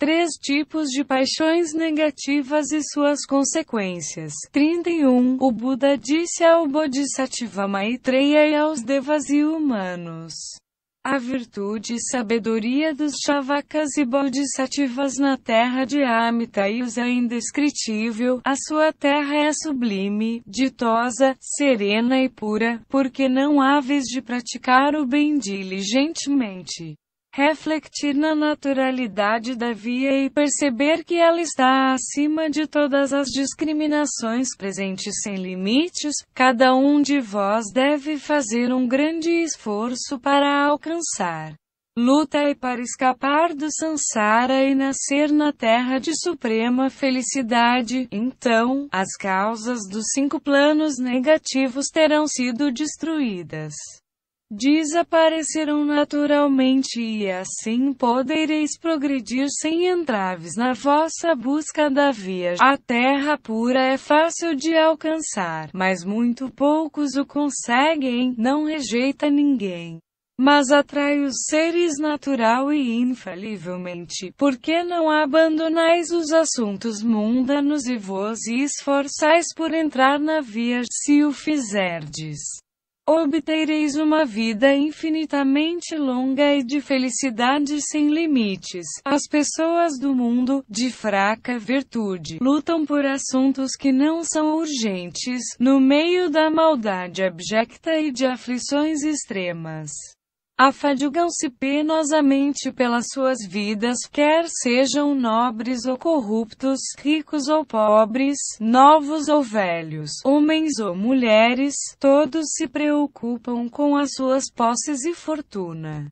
Três tipos de paixões negativas e suas consequências. 31. O Buda disse ao Bodhisattva Maitreya e aos devas e humanos. A virtude e sabedoria dos chavakas e bodhisattvas na terra de Amitaios é indescritível, a sua terra é sublime, ditosa, serena e pura, porque não há vez de praticar o bem diligentemente refletir na naturalidade da via e perceber que ela está acima de todas as discriminações presentes sem limites, cada um de vós deve fazer um grande esforço para alcançar. Luta e para escapar do sansara e nascer na terra de suprema felicidade, então, as causas dos cinco planos negativos terão sido destruídas desaparecerão naturalmente e assim podereis progredir sem entraves na vossa busca da via. A terra pura é fácil de alcançar, mas muito poucos o conseguem, não rejeita ninguém mas atrai os seres natural e infalivelmente. Porque não abandonais os assuntos mundanos e vos esforçais por entrar na via, se o fizerdes? obtereis uma vida infinitamente longa e de felicidade sem limites. As pessoas do mundo, de fraca virtude, lutam por assuntos que não são urgentes, no meio da maldade abjecta e de aflições extremas afadigam se penosamente pelas suas vidas, quer sejam nobres ou corruptos, ricos ou pobres, novos ou velhos, homens ou mulheres, todos se preocupam com as suas posses e fortuna.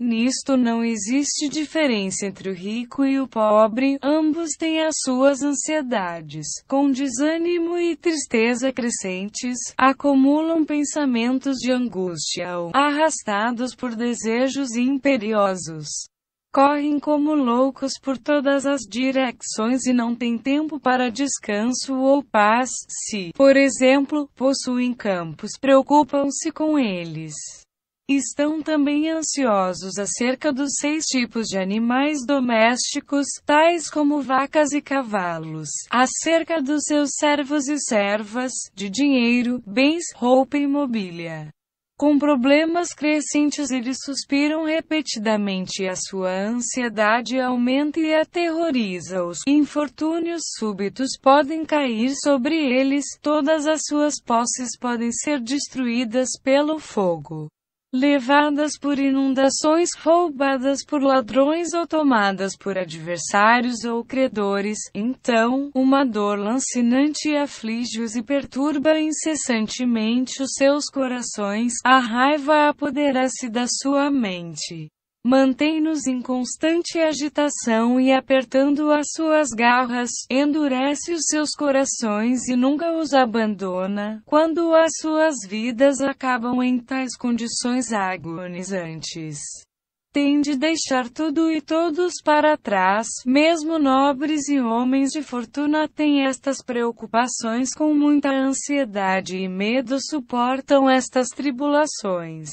Nisto não existe diferença entre o rico e o pobre, ambos têm as suas ansiedades, com desânimo e tristeza crescentes, acumulam pensamentos de angústia ou, arrastados por desejos imperiosos, correm como loucos por todas as direções e não têm tempo para descanso ou paz, se, por exemplo, possuem campos, preocupam-se com eles Estão também ansiosos acerca dos seis tipos de animais domésticos, tais como vacas e cavalos, acerca dos seus servos e servas, de dinheiro, bens, roupa e mobília. Com problemas crescentes, eles suspiram repetidamente e a sua ansiedade aumenta e aterroriza-os. Infortúnios súbitos podem cair sobre eles, todas as suas posses podem ser destruídas pelo fogo levadas por inundações, roubadas por ladrões ou tomadas por adversários ou credores, então, uma dor lancinante aflige-os e perturba incessantemente os seus corações, a raiva apodera-se da sua mente. Mantém-nos em constante agitação e apertando as suas garras, endurece os seus corações e nunca os abandona, quando as suas vidas acabam em tais condições agonizantes. Tem de deixar tudo e todos para trás, mesmo nobres e homens de fortuna têm estas preocupações com muita ansiedade e medo suportam estas tribulações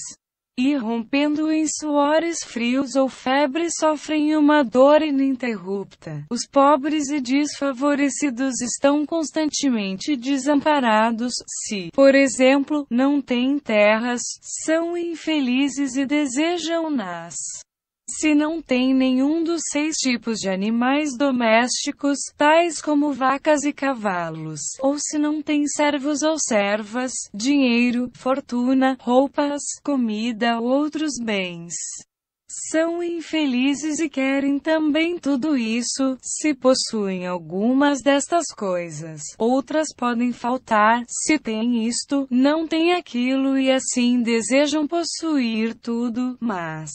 irrompendo em suores frios ou febre sofrem uma dor ininterrupta. Os pobres e desfavorecidos estão constantemente desamparados, se, por exemplo, não têm terras, são infelizes e desejam-nas. Se não tem nenhum dos seis tipos de animais domésticos, tais como vacas e cavalos, ou se não tem servos ou servas, dinheiro, fortuna, roupas, comida ou outros bens. São infelizes e querem também tudo isso, se possuem algumas destas coisas. Outras podem faltar, se tem isto, não tem aquilo e assim desejam possuir tudo, mas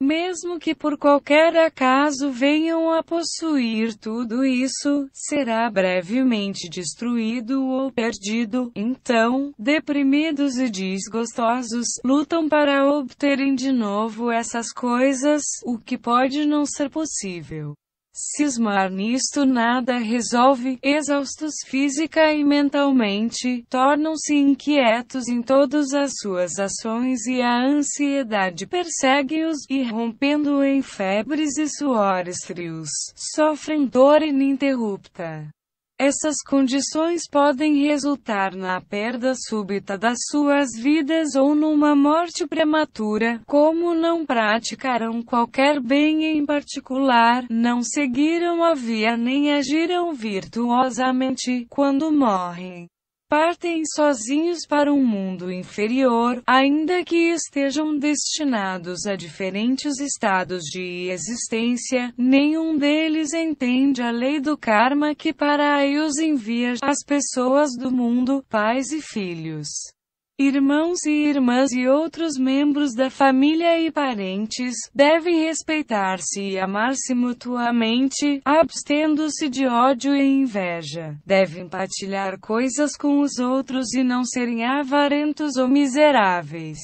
mesmo que por qualquer acaso venham a possuir tudo isso, será brevemente destruído ou perdido. Então, deprimidos e desgostosos, lutam para obterem de novo essas coisas, o que pode não ser possível. Cismar nisto nada resolve, exaustos física e mentalmente, tornam-se inquietos em todas as suas ações e a ansiedade persegue-os, e rompendo em febres e suores frios, sofrem dor ininterrupta. Essas condições podem resultar na perda súbita das suas vidas ou numa morte prematura, como não praticaram qualquer bem em particular, não seguiram a via nem agiram virtuosamente quando morrem partem sozinhos para um mundo inferior, ainda que estejam destinados a diferentes estados de existência, nenhum deles entende a lei do karma que para aí os envia as pessoas do mundo, pais e filhos. Irmãos e irmãs e outros membros da família e parentes devem respeitar-se e amar-se mutuamente, abstendo-se de ódio e inveja. Devem partilhar coisas com os outros e não serem avarentos ou miseráveis.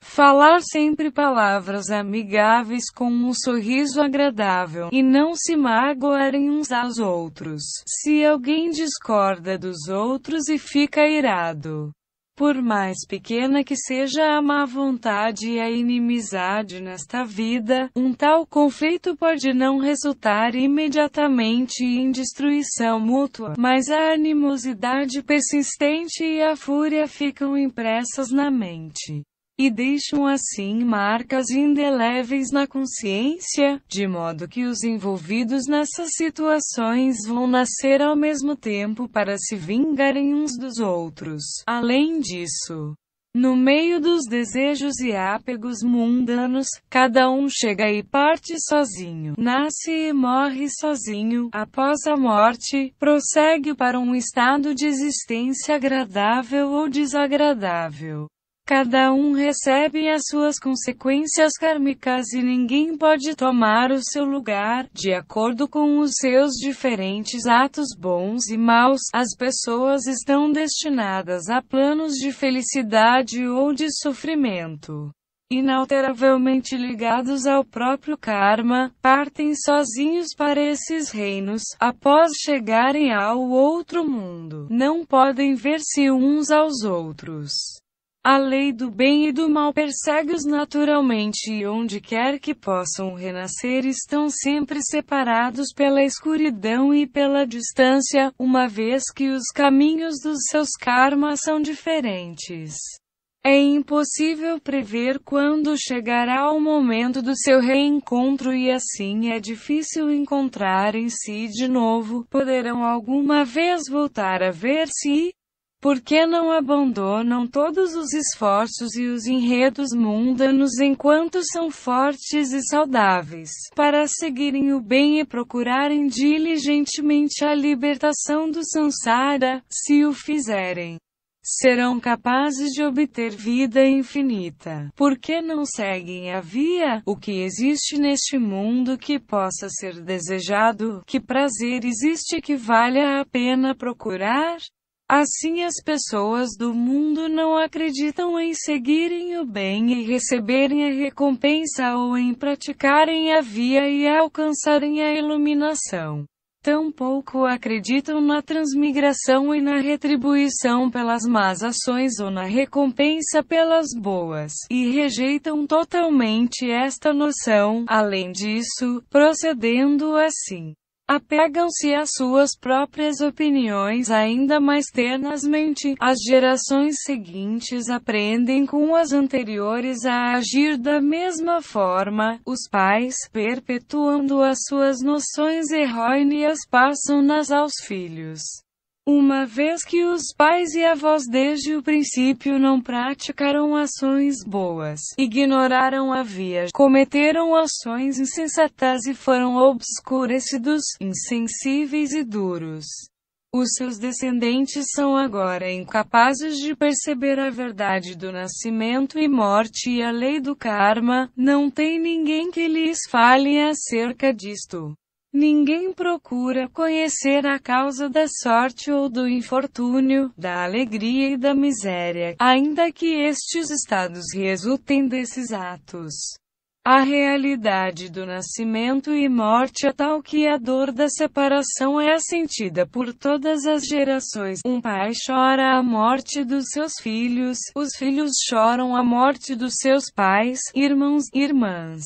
Falar sempre palavras amigáveis com um sorriso agradável e não se magoarem uns aos outros. Se alguém discorda dos outros e fica irado, por mais pequena que seja a má vontade e a inimizade nesta vida, um tal conflito pode não resultar imediatamente em destruição mútua, mas a animosidade persistente e a fúria ficam impressas na mente e deixam assim marcas indeléveis na consciência, de modo que os envolvidos nessas situações vão nascer ao mesmo tempo para se vingarem uns dos outros. Além disso, no meio dos desejos e apegos mundanos, cada um chega e parte sozinho, nasce e morre sozinho, após a morte, prossegue para um estado de existência agradável ou desagradável. Cada um recebe as suas consequências kármicas e ninguém pode tomar o seu lugar, de acordo com os seus diferentes atos bons e maus. As pessoas estão destinadas a planos de felicidade ou de sofrimento inalteravelmente ligados ao próprio karma, partem sozinhos para esses reinos, após chegarem ao outro mundo. Não podem ver-se uns aos outros. A lei do bem e do mal persegue-os naturalmente e onde quer que possam renascer estão sempre separados pela escuridão e pela distância, uma vez que os caminhos dos seus karmas são diferentes. É impossível prever quando chegará o momento do seu reencontro e assim é difícil encontrar em si de novo. Poderão alguma vez voltar a ver-se por que não abandonam todos os esforços e os enredos mundanos enquanto são fortes e saudáveis, para seguirem o bem e procurarem diligentemente a libertação do samsara, se o fizerem? Serão capazes de obter vida infinita. Por que não seguem a via, o que existe neste mundo que possa ser desejado, que prazer existe que valha a pena procurar? Assim as pessoas do mundo não acreditam em seguirem o bem e receberem a recompensa ou em praticarem a via e alcançarem a iluminação. Tampouco acreditam na transmigração e na retribuição pelas más ações ou na recompensa pelas boas, e rejeitam totalmente esta noção, além disso, procedendo assim apegam-se às suas próprias opiniões ainda mais tenazmente, as gerações seguintes aprendem com as anteriores a agir da mesma forma, os pais, perpetuando as suas noções errôneas, passam-nas aos filhos. Uma vez que os pais e avós desde o princípio não praticaram ações boas, ignoraram a via, cometeram ações insensatas e foram obscurecidos, insensíveis e duros. Os seus descendentes são agora incapazes de perceber a verdade do nascimento e morte e a lei do karma, não tem ninguém que lhes fale acerca disto. Ninguém procura conhecer a causa da sorte ou do infortúnio, da alegria e da miséria, ainda que estes estados resultem desses atos. A realidade do nascimento e morte é tal que a dor da separação é sentida por todas as gerações. Um pai chora a morte dos seus filhos, os filhos choram a morte dos seus pais, irmãos irmãs.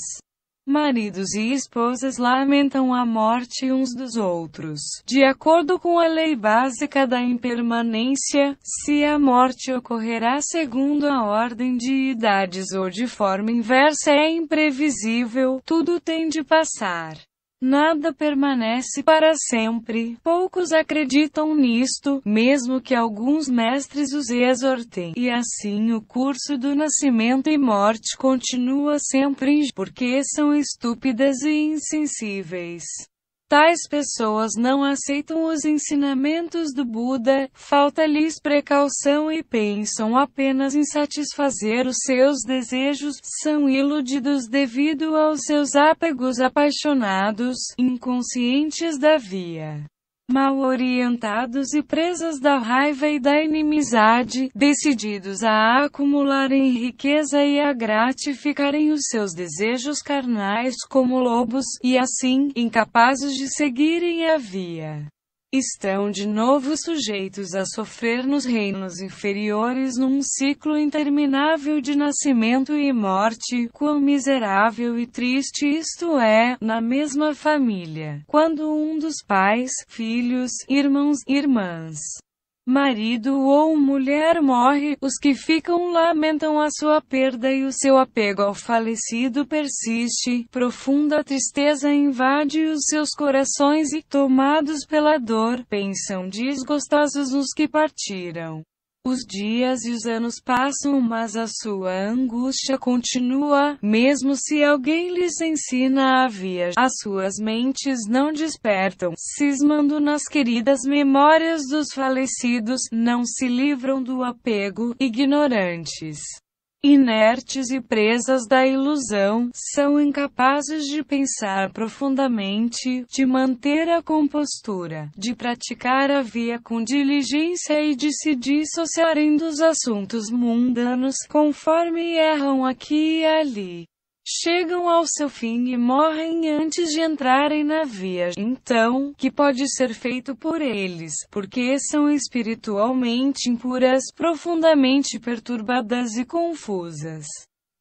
Maridos e esposas lamentam a morte uns dos outros. De acordo com a lei básica da impermanência, se a morte ocorrerá segundo a ordem de idades ou de forma inversa é imprevisível, tudo tem de passar. Nada permanece para sempre. Poucos acreditam nisto, mesmo que alguns mestres os exortem. E assim o curso do nascimento e morte continua sempre, porque são estúpidas e insensíveis. Tais pessoas não aceitam os ensinamentos do Buda, falta-lhes precaução e pensam apenas em satisfazer os seus desejos, são iludidos devido aos seus apegos apaixonados, inconscientes da via mal orientados e presas da raiva e da inimizade, decididos a acumularem riqueza e a gratificarem os seus desejos carnais como lobos, e assim, incapazes de seguirem a via estão de novo sujeitos a sofrer nos reinos inferiores num ciclo interminável de nascimento e morte, quão miserável e triste isto é, na mesma família, quando um dos pais, filhos, irmãos, irmãs, marido ou mulher morre, os que ficam lamentam a sua perda e o seu apego ao falecido persiste. Profunda tristeza invade os seus corações e, tomados pela dor, pensam desgostosos nos que partiram. Os dias e os anos passam, mas a sua angústia continua, mesmo se alguém lhes ensina a via. As suas mentes não despertam, cismando nas queridas memórias dos falecidos, não se livram do apego, ignorantes inertes e presas da ilusão, são incapazes de pensar profundamente, de manter a compostura, de praticar a via com diligência e de se dissociarem dos assuntos mundanos, conforme erram aqui e ali chegam ao seu fim e morrem antes de entrarem na via, então, que pode ser feito por eles, porque são espiritualmente impuras, profundamente perturbadas e confusas.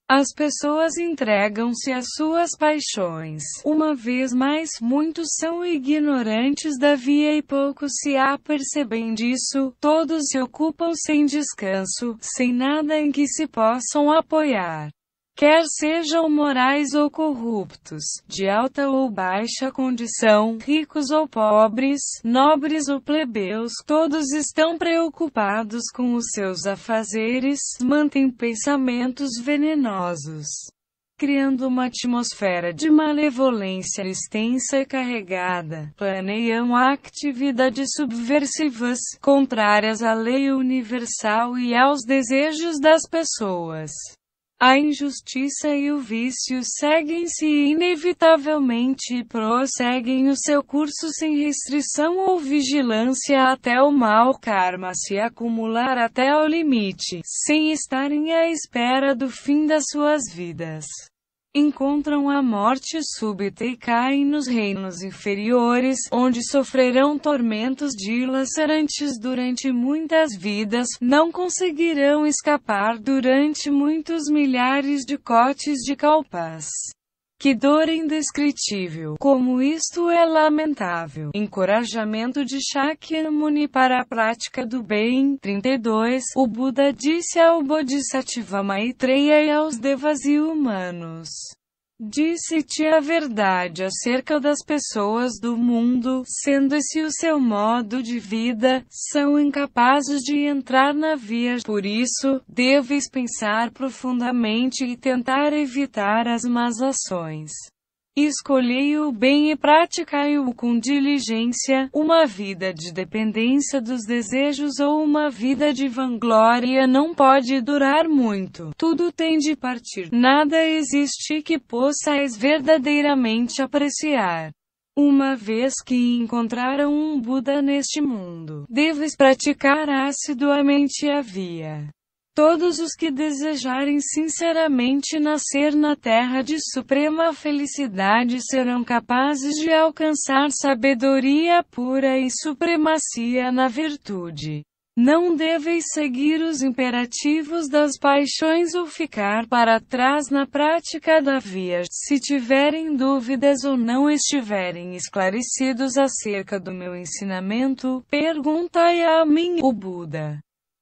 As pessoas entregam-se às suas paixões. Uma vez mais, muitos são ignorantes da via e poucos se apercebem disso. Todos se ocupam sem descanso, sem nada em que se possam apoiar quer sejam morais ou corruptos, de alta ou baixa condição, ricos ou pobres, nobres ou plebeus, todos estão preocupados com os seus afazeres, mantêm pensamentos venenosos. Criando uma atmosfera de malevolência extensa e carregada, planeiam atividades subversivas, contrárias à lei universal e aos desejos das pessoas. A injustiça e o vício seguem-se inevitavelmente e prosseguem o seu curso sem restrição ou vigilância até o mal karma se acumular até o limite, sem estarem à espera do fim das suas vidas encontram a morte súbita e caem nos reinos inferiores, onde sofrerão tormentos dilacerantes durante muitas vidas, não conseguirão escapar durante muitos milhares de cotes de calpas. Que dor indescritível! Como isto é lamentável! Encorajamento de Shakyamuni para a prática do bem. 32. O Buda disse ao Bodhisattva Maitreya e aos devas e humanos. Disse-te a verdade acerca das pessoas do mundo, sendo esse o seu modo de vida, são incapazes de entrar na via. Por isso, deves pensar profundamente e tentar evitar as más ações. Escolhei-o bem e praticai-o com diligência, uma vida de dependência dos desejos ou uma vida de vanglória não pode durar muito. Tudo tem de partir. Nada existe que possais verdadeiramente apreciar. Uma vez que encontraram um Buda neste mundo, deves praticar assiduamente a via Todos os que desejarem sinceramente nascer na terra de suprema felicidade serão capazes de alcançar sabedoria pura e supremacia na virtude. Não deveis seguir os imperativos das paixões ou ficar para trás na prática da via. Se tiverem dúvidas ou não estiverem esclarecidos acerca do meu ensinamento, perguntai a mim, o Buda.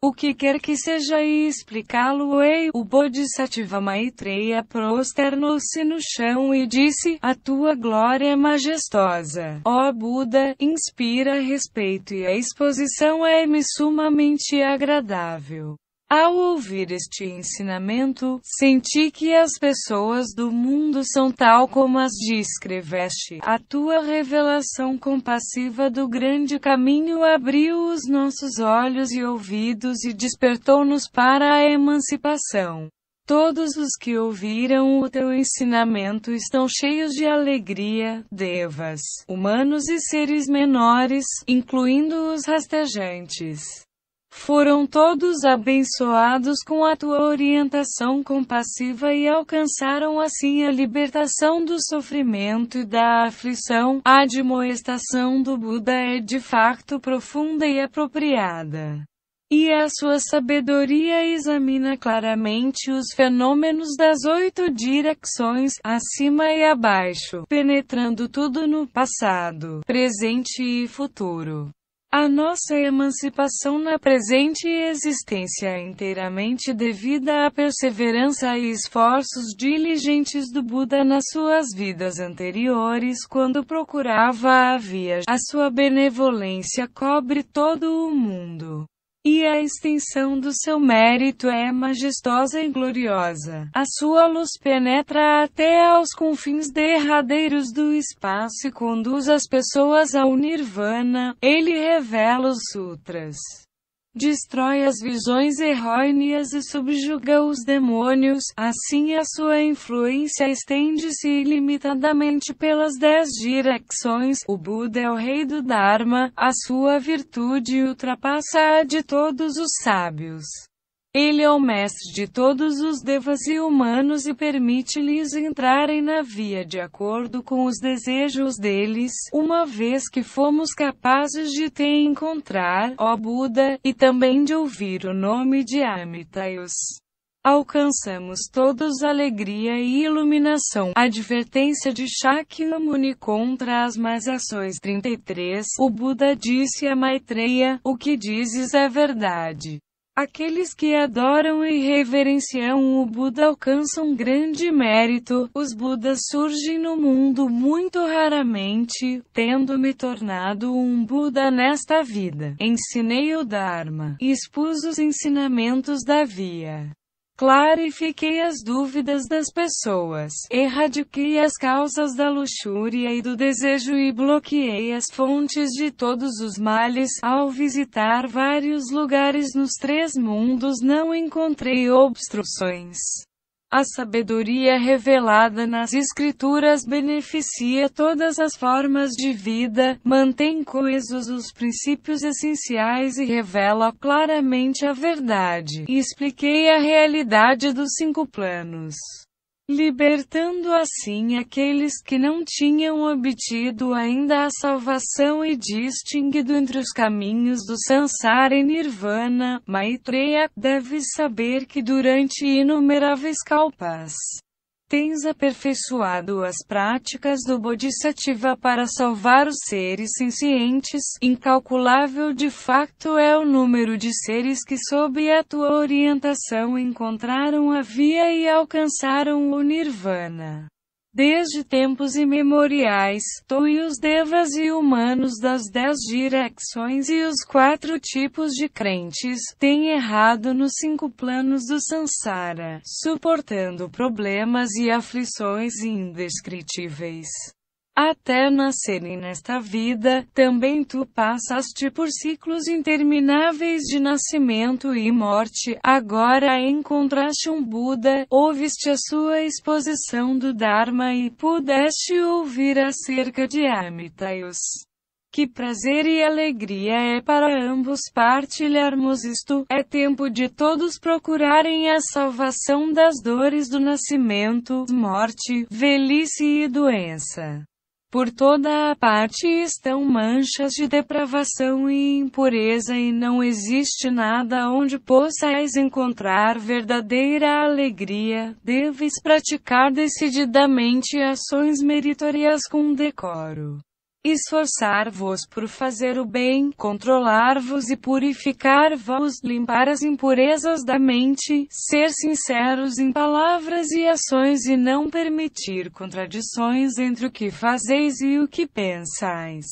O que quer que seja e explicá-lo-ei, o Bodhisattva Maitreya prosternou-se no chão e disse, a tua glória é majestosa, ó Buda, inspira respeito e a exposição é-me sumamente agradável. Ao ouvir este ensinamento, senti que as pessoas do mundo são tal como as descreveste. A tua revelação compassiva do grande caminho abriu os nossos olhos e ouvidos e despertou-nos para a emancipação. Todos os que ouviram o teu ensinamento estão cheios de alegria, devas, humanos e seres menores, incluindo os rastejantes. Foram todos abençoados com a tua orientação compassiva e alcançaram assim a libertação do sofrimento e da aflição. A admoestação do Buda é de facto profunda e apropriada. E a sua sabedoria examina claramente os fenômenos das oito direções, acima e abaixo, penetrando tudo no passado, presente e futuro. A nossa emancipação na presente existência é inteiramente devida à perseverança e esforços diligentes do Buda nas suas vidas anteriores quando procurava a via. A sua benevolência cobre todo o mundo e a extensão do seu mérito é majestosa e gloriosa. A sua luz penetra até aos confins derradeiros do espaço e conduz as pessoas ao nirvana. Ele revela os sutras destrói as visões errôneas e subjuga os demônios, assim a sua influência estende-se ilimitadamente pelas dez direções. O Buda é o rei do Dharma, a sua virtude ultrapassa a de todos os sábios. Ele é o mestre de todos os devas e humanos e permite-lhes entrarem na via de acordo com os desejos deles, uma vez que fomos capazes de te encontrar, ó Buda, e também de ouvir o nome de Amitayus, Alcançamos todos alegria e iluminação. Advertência de Shakyamuni contra as más ações 33. O Buda disse a Maitreya, o que dizes é verdade. Aqueles que adoram e reverenciam o Buda alcançam grande mérito. Os Budas surgem no mundo muito raramente, tendo me tornado um Buda nesta vida. Ensinei o Dharma, expus os ensinamentos da via. Clarifiquei as dúvidas das pessoas, erradiquei as causas da luxúria e do desejo e bloqueei as fontes de todos os males. Ao visitar vários lugares nos três mundos, não encontrei obstruções. A sabedoria revelada nas Escrituras beneficia todas as formas de vida, mantém coesos os princípios essenciais e revela claramente a verdade. expliquei a realidade dos cinco planos libertando assim aqueles que não tinham obtido ainda a salvação e distinguido entre os caminhos do Sansara e Nirvana. Maitreya deve saber que durante inumeráveis kalpas, Tens aperfeiçoado as práticas do Bodhisattva para salvar os seres sencientes. Incalculável de facto é o número de seres que, sob a tua orientação, encontraram a via e alcançaram o Nirvana. Desde tempos imemoriais, tu e os devas e humanos das dez direções e os quatro tipos de crentes têm errado nos cinco planos do Sansara, suportando problemas e aflições indescritíveis. Até nascerem nesta vida, também tu passaste por ciclos intermináveis de nascimento e morte. Agora encontraste um Buda, ouviste a sua exposição do Dharma e pudeste ouvir acerca de Amitayus. Que prazer e alegria é para ambos partilharmos isto. É tempo de todos procurarem a salvação das dores do nascimento, morte, velhice e doença. Por toda a parte estão manchas de depravação e impureza, e não existe nada onde possais encontrar verdadeira alegria. Deves praticar decididamente ações meritórias com decoro esforçar-vos por fazer o bem, controlar-vos e purificar-vos, limpar as impurezas da mente, ser sinceros em palavras e ações e não permitir contradições entre o que fazeis e o que pensais.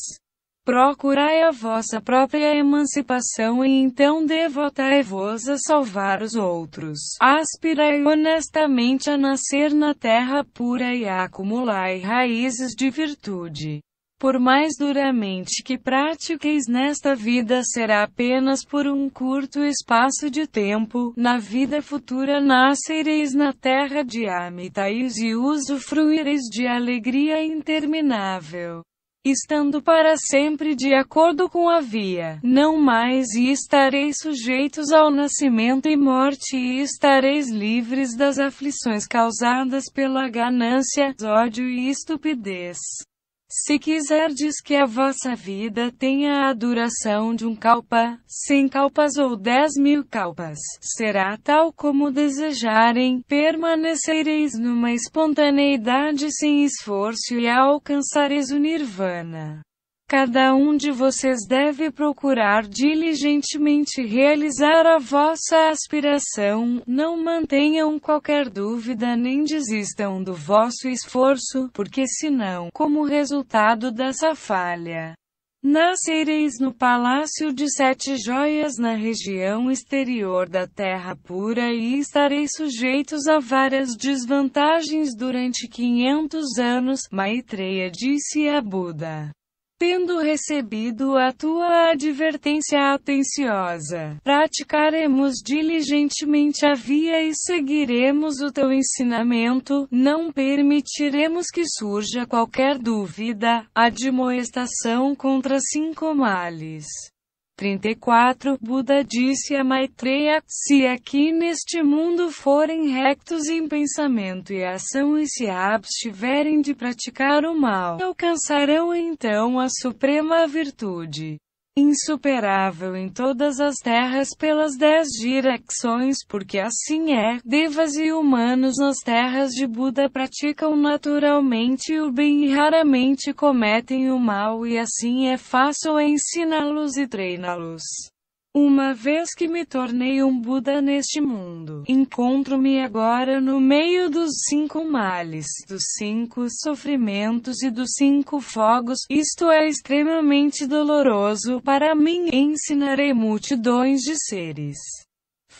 Procurai a vossa própria emancipação e então devotai-vos a salvar os outros. Aspirai honestamente a nascer na terra pura e acumulai raízes de virtude. Por mais duramente que pratiqueis nesta vida, será apenas por um curto espaço de tempo. Na vida futura nascereis na terra de Amitais e usufruireis de alegria interminável estando para sempre de acordo com a via, não mais e estareis sujeitos ao nascimento e morte e estareis livres das aflições causadas pela ganância, ódio e estupidez. Se quiserdes que a vossa vida tenha a duração de um calpa, cem calpas ou dez mil calpas, será tal como desejarem, permanecereis numa espontaneidade sem esforço e alcançareis o nirvana. Cada um de vocês deve procurar diligentemente realizar a vossa aspiração. Não mantenham qualquer dúvida nem desistam do vosso esforço, porque senão, como resultado dessa falha, Nascereis no palácio de sete joias na região exterior da terra pura e estareis sujeitos a várias desvantagens durante 500 anos, Maitreya disse a Buda tendo recebido a tua advertência atenciosa, praticaremos diligentemente a via e seguiremos o teu ensinamento, não permitiremos que surja qualquer dúvida, admoestação contra cinco males. 34 Buda disse a Maitreya: Se aqui neste mundo forem rectos em pensamento e ação e se abstiverem de praticar o mal, alcançarão então a suprema virtude insuperável em todas as terras pelas dez direcções, porque assim é, devas e humanos nas terras de Buda praticam naturalmente o bem e raramente cometem o mal, e assim é fácil ensiná-los e treiná-los. Uma vez que me tornei um Buda neste mundo, encontro-me agora no meio dos cinco males, dos cinco sofrimentos e dos cinco fogos. Isto é extremamente doloroso para mim. Ensinarei multidões de seres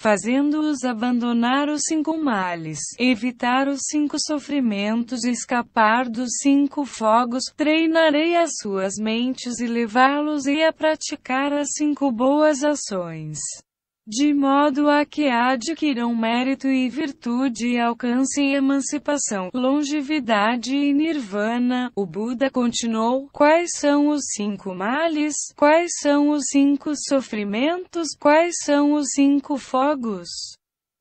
fazendo-os abandonar os cinco males, evitar os cinco sofrimentos e escapar dos cinco fogos, treinarei as suas mentes e levá-los e a praticar as cinco boas ações de modo a que adquiram mérito e virtude e alcancem emancipação, longevidade e nirvana. O Buda continuou: Quais são os cinco males? Quais são os cinco sofrimentos? Quais são os cinco fogos?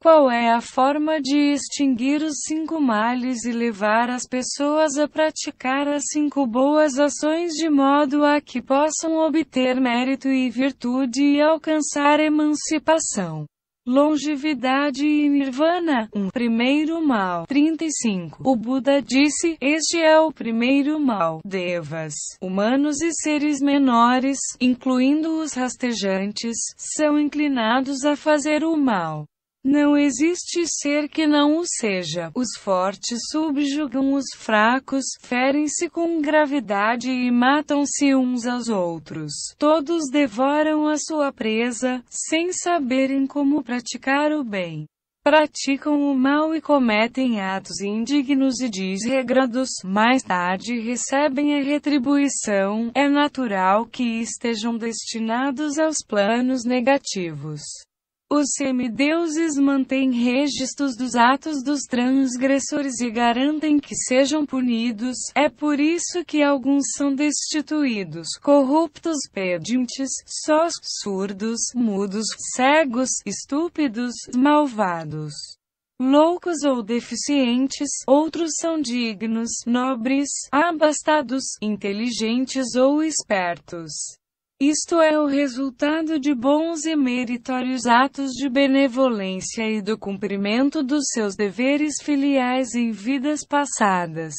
Qual é a forma de extinguir os cinco males e levar as pessoas a praticar as cinco boas ações de modo a que possam obter mérito e virtude e alcançar emancipação? Longevidade e Nirvana, um primeiro mal. 35. O Buda disse: Este é o primeiro mal. Devas, humanos e seres menores, incluindo os rastejantes, são inclinados a fazer o mal. Não existe ser que não o seja. Os fortes subjugam os fracos, ferem-se com gravidade e matam-se uns aos outros. Todos devoram a sua presa, sem saberem como praticar o bem. Praticam o mal e cometem atos indignos e desregrados, mais tarde recebem a retribuição, é natural que estejam destinados aos planos negativos. Os semideuses mantêm registros dos atos dos transgressores e garantem que sejam punidos, é por isso que alguns são destituídos, corruptos, pedintes, sós, surdos, mudos, cegos, estúpidos, malvados loucos ou deficientes, outros são dignos, nobres, abastados, inteligentes ou espertos. Isto é o resultado de bons e meritórios atos de benevolência e do cumprimento dos seus deveres filiais em vidas passadas.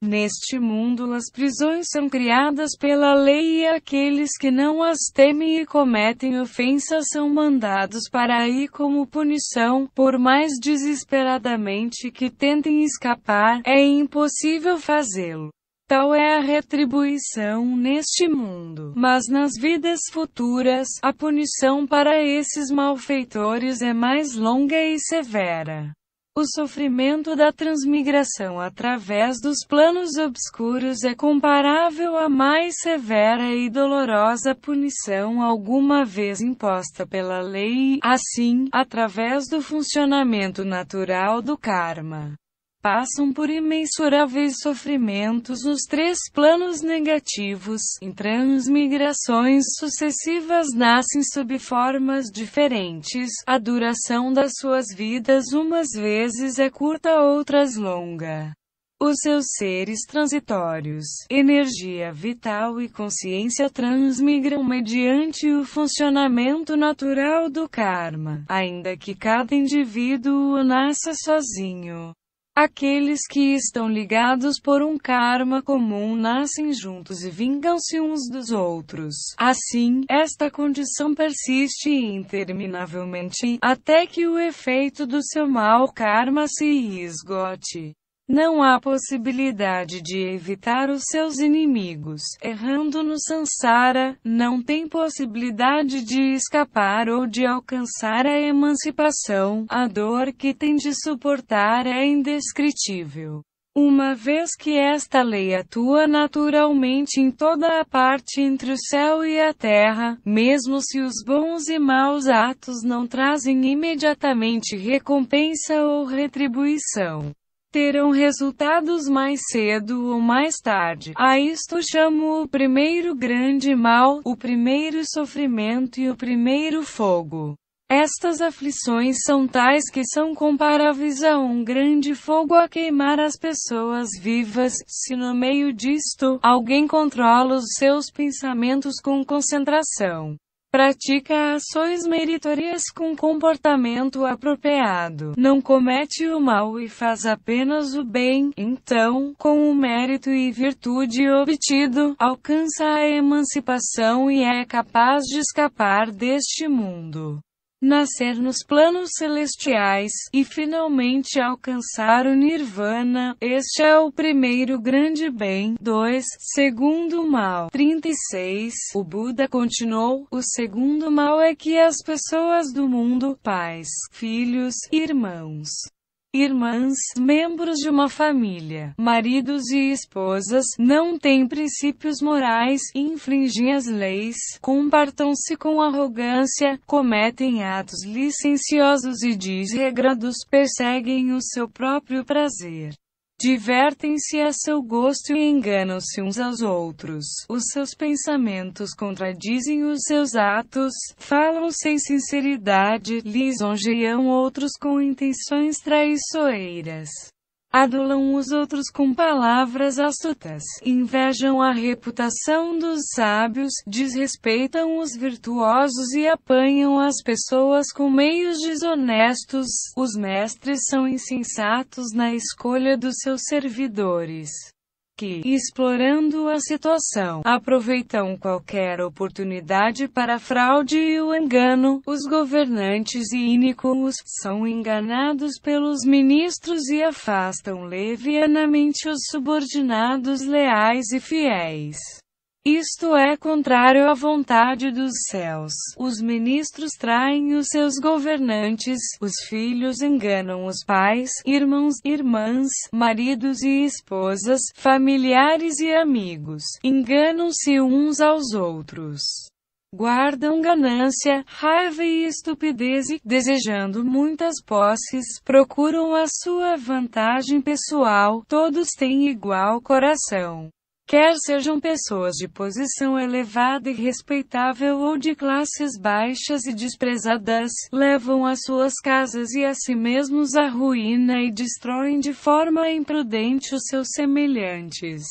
Neste mundo, as prisões são criadas pela lei e aqueles que não as temem e cometem ofensas são mandados para aí como punição, por mais desesperadamente que tentem escapar, é impossível fazê-lo. Tal é a retribuição neste mundo, mas nas vidas futuras, a punição para esses malfeitores é mais longa e severa. O sofrimento da transmigração através dos planos obscuros é comparável à mais severa e dolorosa punição alguma vez imposta pela lei, assim, através do funcionamento natural do karma passam por imensuráveis sofrimentos nos três planos negativos, em transmigrações sucessivas nascem sob formas diferentes, a duração das suas vidas umas vezes é curta outras longa. Os seus seres transitórios, energia vital e consciência transmigram mediante o funcionamento natural do karma, ainda que cada indivíduo nasça sozinho. Aqueles que estão ligados por um karma comum nascem juntos e vingam-se uns dos outros. Assim, esta condição persiste interminavelmente até que o efeito do seu mau karma se esgote. Não há possibilidade de evitar os seus inimigos. Errando no Sansara, não tem possibilidade de escapar ou de alcançar a emancipação. A dor que tem de suportar é indescritível. Uma vez que esta lei atua naturalmente em toda a parte entre o céu e a terra, mesmo se os bons e maus atos não trazem imediatamente recompensa ou retribuição terão resultados mais cedo ou mais tarde. A isto chamo o primeiro grande mal, o primeiro sofrimento e o primeiro fogo. Estas aflições são tais que são comparáveis a um grande fogo a queimar as pessoas vivas, se no meio disto, alguém controla os seus pensamentos com concentração. Pratica ações meritórias com comportamento apropriado. Não comete o mal e faz apenas o bem. Então, com o mérito e virtude obtido, alcança a emancipação e é capaz de escapar deste mundo nascer nos planos celestiais e finalmente alcançar o nirvana. Este é o primeiro grande bem. 2. Segundo mal. 36. O Buda continuou: O segundo mal é que as pessoas do mundo, pais, filhos, irmãos, Irmãs, membros de uma família, maridos e esposas, não têm princípios morais, infringem as leis, compartam se com arrogância, cometem atos licenciosos e desregrados, perseguem o seu próprio prazer. Divertem-se a seu gosto e enganam-se uns aos outros. Os seus pensamentos contradizem os seus atos, falam sem sinceridade, lisonjeiam outros com intenções traiçoeiras adulam os outros com palavras astutas, invejam a reputação dos sábios, desrespeitam os virtuosos e apanham as pessoas com meios desonestos. Os mestres são insensatos na escolha dos seus servidores que, explorando a situação, aproveitam qualquer oportunidade para a fraude e o engano. Os governantes e ínicos são enganados pelos ministros e afastam levianamente os subordinados leais e fiéis. Isto é contrário à vontade dos céus. Os ministros traem os seus governantes, os filhos enganam os pais, irmãos, irmãs, maridos e esposas, familiares e amigos. Enganam-se uns aos outros. Guardam ganância, raiva e estupidez e, desejando muitas posses, procuram a sua vantagem pessoal. Todos têm igual coração quer sejam pessoas de posição elevada e respeitável ou de classes baixas e desprezadas, levam as suas casas e a si mesmos à ruína e destroem de forma imprudente os seus semelhantes.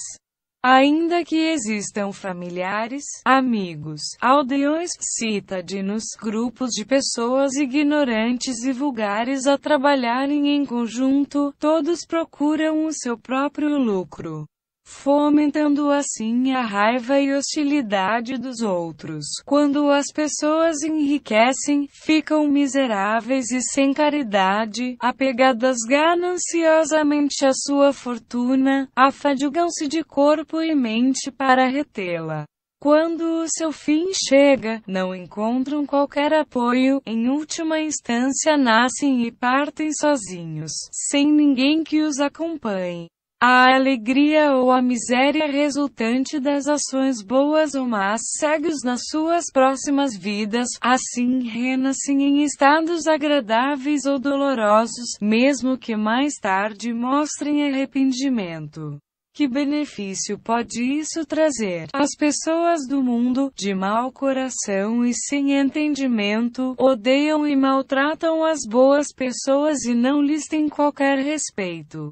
Ainda que existam familiares, amigos, aldeões, citadinos, grupos de pessoas ignorantes e vulgares a trabalharem em conjunto, todos procuram o seu próprio lucro fomentando assim a raiva e hostilidade dos outros. Quando as pessoas enriquecem, ficam miseráveis e sem caridade, apegadas gananciosamente à sua fortuna, afadigam-se de corpo e mente para retê-la. Quando o seu fim chega, não encontram qualquer apoio, em última instância nascem e partem sozinhos, sem ninguém que os acompanhe a alegria ou a miséria resultante das ações boas ou más cegos nas suas próximas vidas, assim renascem em estados agradáveis ou dolorosos, mesmo que mais tarde mostrem arrependimento. Que benefício pode isso trazer As pessoas do mundo, de mau coração e sem entendimento, odeiam e maltratam as boas pessoas e não lhes têm qualquer respeito?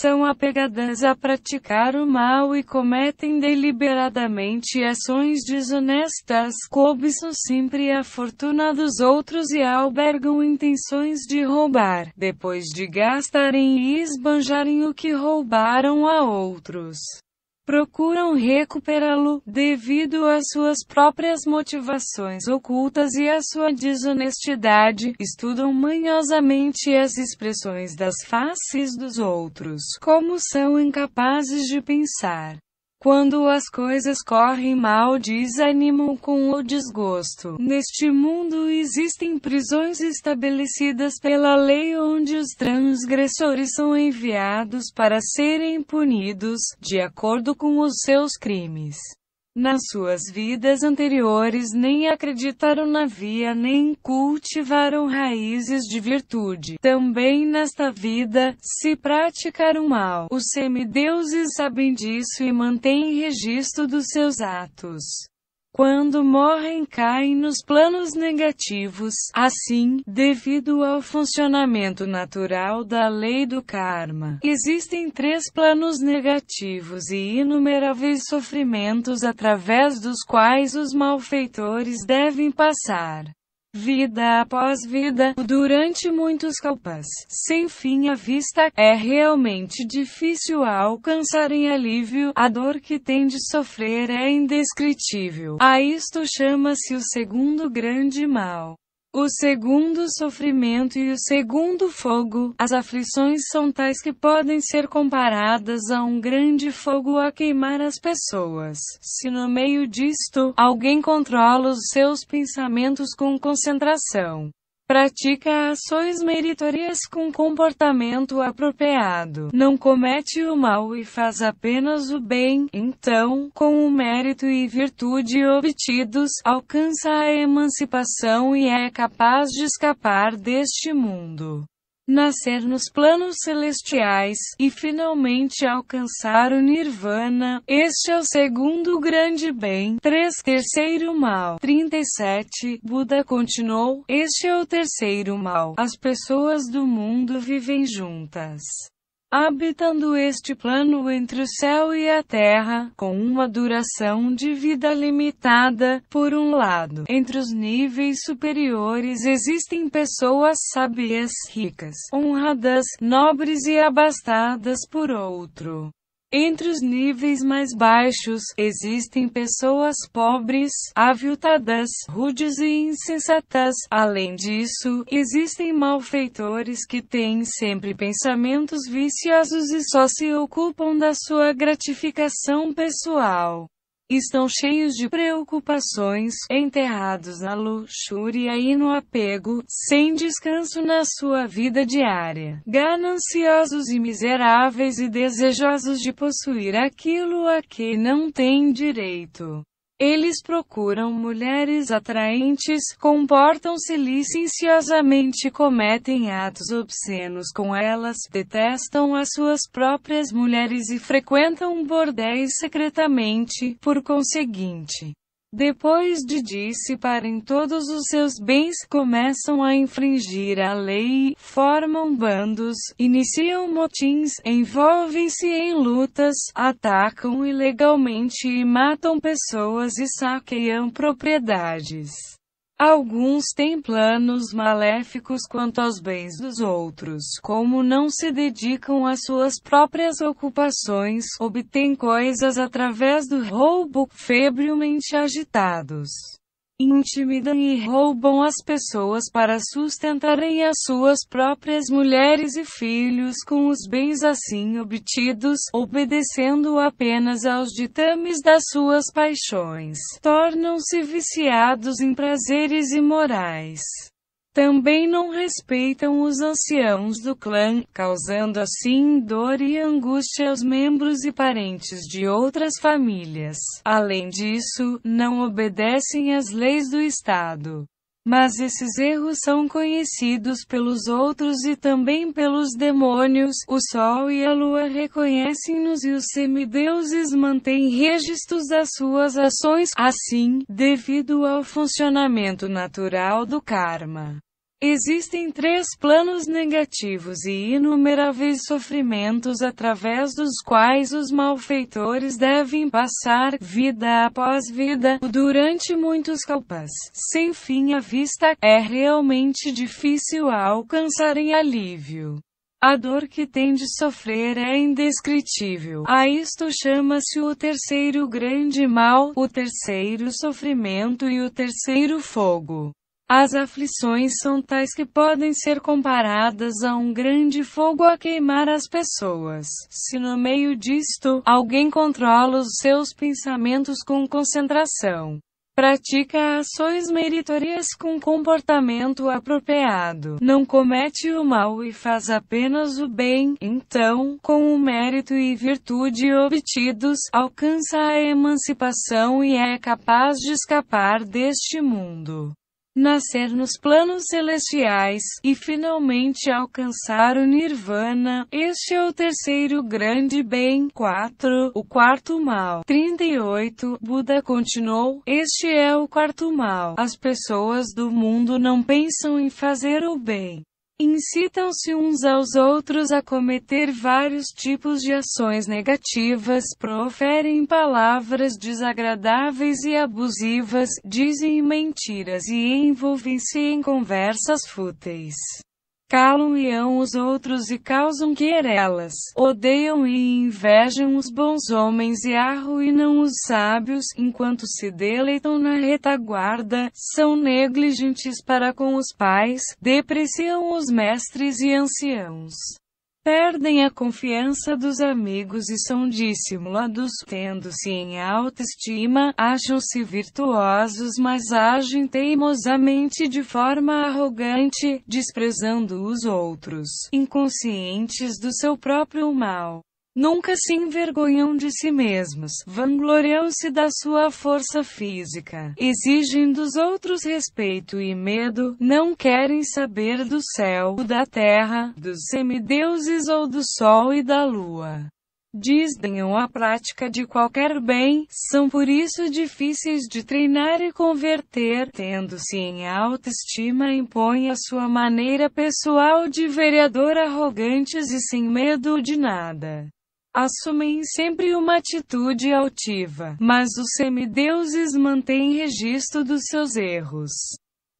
são apegadas a praticar o mal e cometem deliberadamente ações desonestas, cobiçam sempre a fortuna dos outros e albergam intenções de roubar, depois de gastarem e esbanjarem o que roubaram a outros procuram recuperá-lo, devido às suas próprias motivações ocultas e à sua desonestidade, estudam manhosamente as expressões das faces dos outros, como são incapazes de pensar quando as coisas correm mal, desanimam com o desgosto. Neste mundo existem prisões estabelecidas pela lei onde os transgressores são enviados para serem punidos, de acordo com os seus crimes. Nas suas vidas anteriores nem acreditaram na via nem cultivaram raízes de virtude. Também nesta vida, se praticaram mal. Os semideuses sabem disso e mantêm registro dos seus atos quando morrem caem nos planos negativos, assim, devido ao funcionamento natural da lei do karma. Existem três planos negativos e inumeráveis sofrimentos através dos quais os malfeitores devem passar vida após vida, durante muitos kalpas, sem fim à vista, é realmente difícil alcançar em alívio, a dor que tem de sofrer é indescritível. A isto chama-se o segundo grande mal o segundo sofrimento e o segundo fogo. As aflições são tais que podem ser comparadas a um grande fogo a queimar as pessoas. Se no meio disto, alguém controla os seus pensamentos com concentração, Pratica ações meritórias com comportamento apropriado. Não comete o mal e faz apenas o bem. Então, com o mérito e virtude obtidos, alcança a emancipação e é capaz de escapar deste mundo nascer nos planos celestiais e finalmente alcançar o nirvana. Este é o segundo grande bem. 3 terceiro mal. 37 Buda continuou: Este é o terceiro mal. As pessoas do mundo vivem juntas habitando este plano entre o céu e a terra, com uma duração de vida limitada. Por um lado, entre os níveis superiores existem pessoas sábias, ricas, honradas, nobres e abastadas por outro. Entre os níveis mais baixos, existem pessoas pobres, aviltadas, rudes e insensatas. Além disso, existem malfeitores que têm sempre pensamentos viciosos e só se ocupam da sua gratificação pessoal estão cheios de preocupações, enterrados na luxúria e no apego, sem descanso na sua vida diária, gananciosos e miseráveis e desejosos de possuir aquilo a que não têm direito. Eles procuram mulheres atraentes, comportam-se licenciosamente, cometem atos obscenos com elas, detestam as suas próprias mulheres e frequentam bordéis secretamente, por conseguinte. Depois de dissiparem todos os seus bens, começam a infringir a lei, formam bandos, iniciam motins, envolvem-se em lutas, atacam ilegalmente e matam pessoas e saqueiam propriedades. Alguns têm planos maléficos quanto aos bens dos outros, como não se dedicam às suas próprias ocupações, obtêm coisas através do roubo, febrilmente agitados intimidam e roubam as pessoas para sustentarem as suas próprias mulheres e filhos com os bens assim obtidos, obedecendo apenas aos ditames das suas paixões. Tornam-se viciados em prazeres imorais. Também não respeitam os anciãos do clã, causando assim dor e angústia aos membros e parentes de outras famílias. Além disso, não obedecem às leis do Estado mas esses erros são conhecidos pelos outros e também pelos demônios. O Sol e a Lua reconhecem-nos e os semideuses mantêm registros das suas ações, assim, devido ao funcionamento natural do karma. Existem três planos negativos e inumeráveis sofrimentos através dos quais os malfeitores devem passar, vida após vida, durante muitos calpas, sem fim à vista, é realmente difícil alcançarem alívio. A dor que tem de sofrer é indescritível. A isto chama-se o terceiro grande mal, o terceiro sofrimento e o terceiro fogo. As aflições são tais que podem ser comparadas a um grande fogo a queimar as pessoas. Se no meio disto, alguém controla os seus pensamentos com concentração, pratica ações meritorias com comportamento apropriado, não comete o mal e faz apenas o bem, então, com o mérito e virtude obtidos, alcança a emancipação e é capaz de escapar deste mundo nascer nos planos celestiais e finalmente alcançar o nirvana. Este é o terceiro grande bem. 4. O quarto mal. 38. Buda continuou: Este é o quarto mal. As pessoas do mundo não pensam em fazer o bem. Incitam-se uns aos outros a cometer vários tipos de ações negativas, proferem palavras desagradáveis e abusivas, dizem mentiras e envolvem-se em conversas fúteis calam-iam os outros e causam querelas, odeiam e invejam os bons homens e arruinam os sábios, enquanto se deleitam na retaguarda, são negligentes para com os pais, depreciam os mestres e anciãos perdem a confiança dos amigos e são dissimulados, tendo-se em autoestima, acham-se virtuosos mas agem teimosamente de forma arrogante, desprezando os outros, inconscientes do seu próprio mal. Nunca se envergonham de si mesmos, vangloriam-se da sua força física, exigem dos outros respeito e medo, não querem saber do céu, da terra, dos semideuses ou do sol e da lua. Desdenham a prática de qualquer bem, são por isso difíceis de treinar e converter, tendo-se em autoestima impõe a sua maneira pessoal de vereador arrogantes e sem medo de nada assumem sempre uma atitude altiva, mas os semideuses mantêm registro dos seus erros.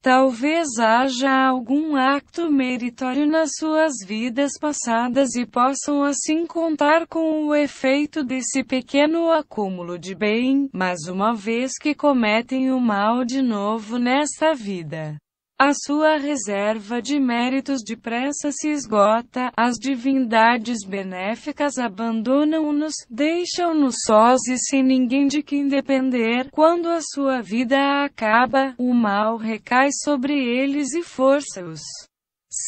Talvez haja algum acto meritório nas suas vidas passadas e possam assim contar com o efeito desse pequeno acúmulo de bem, mas uma vez que cometem o mal de novo nesta vida, a sua reserva de méritos depressa se esgota, as divindades benéficas abandonam-nos, deixam-nos sós e sem ninguém de quem depender. Quando a sua vida acaba, o mal recai sobre eles e força-os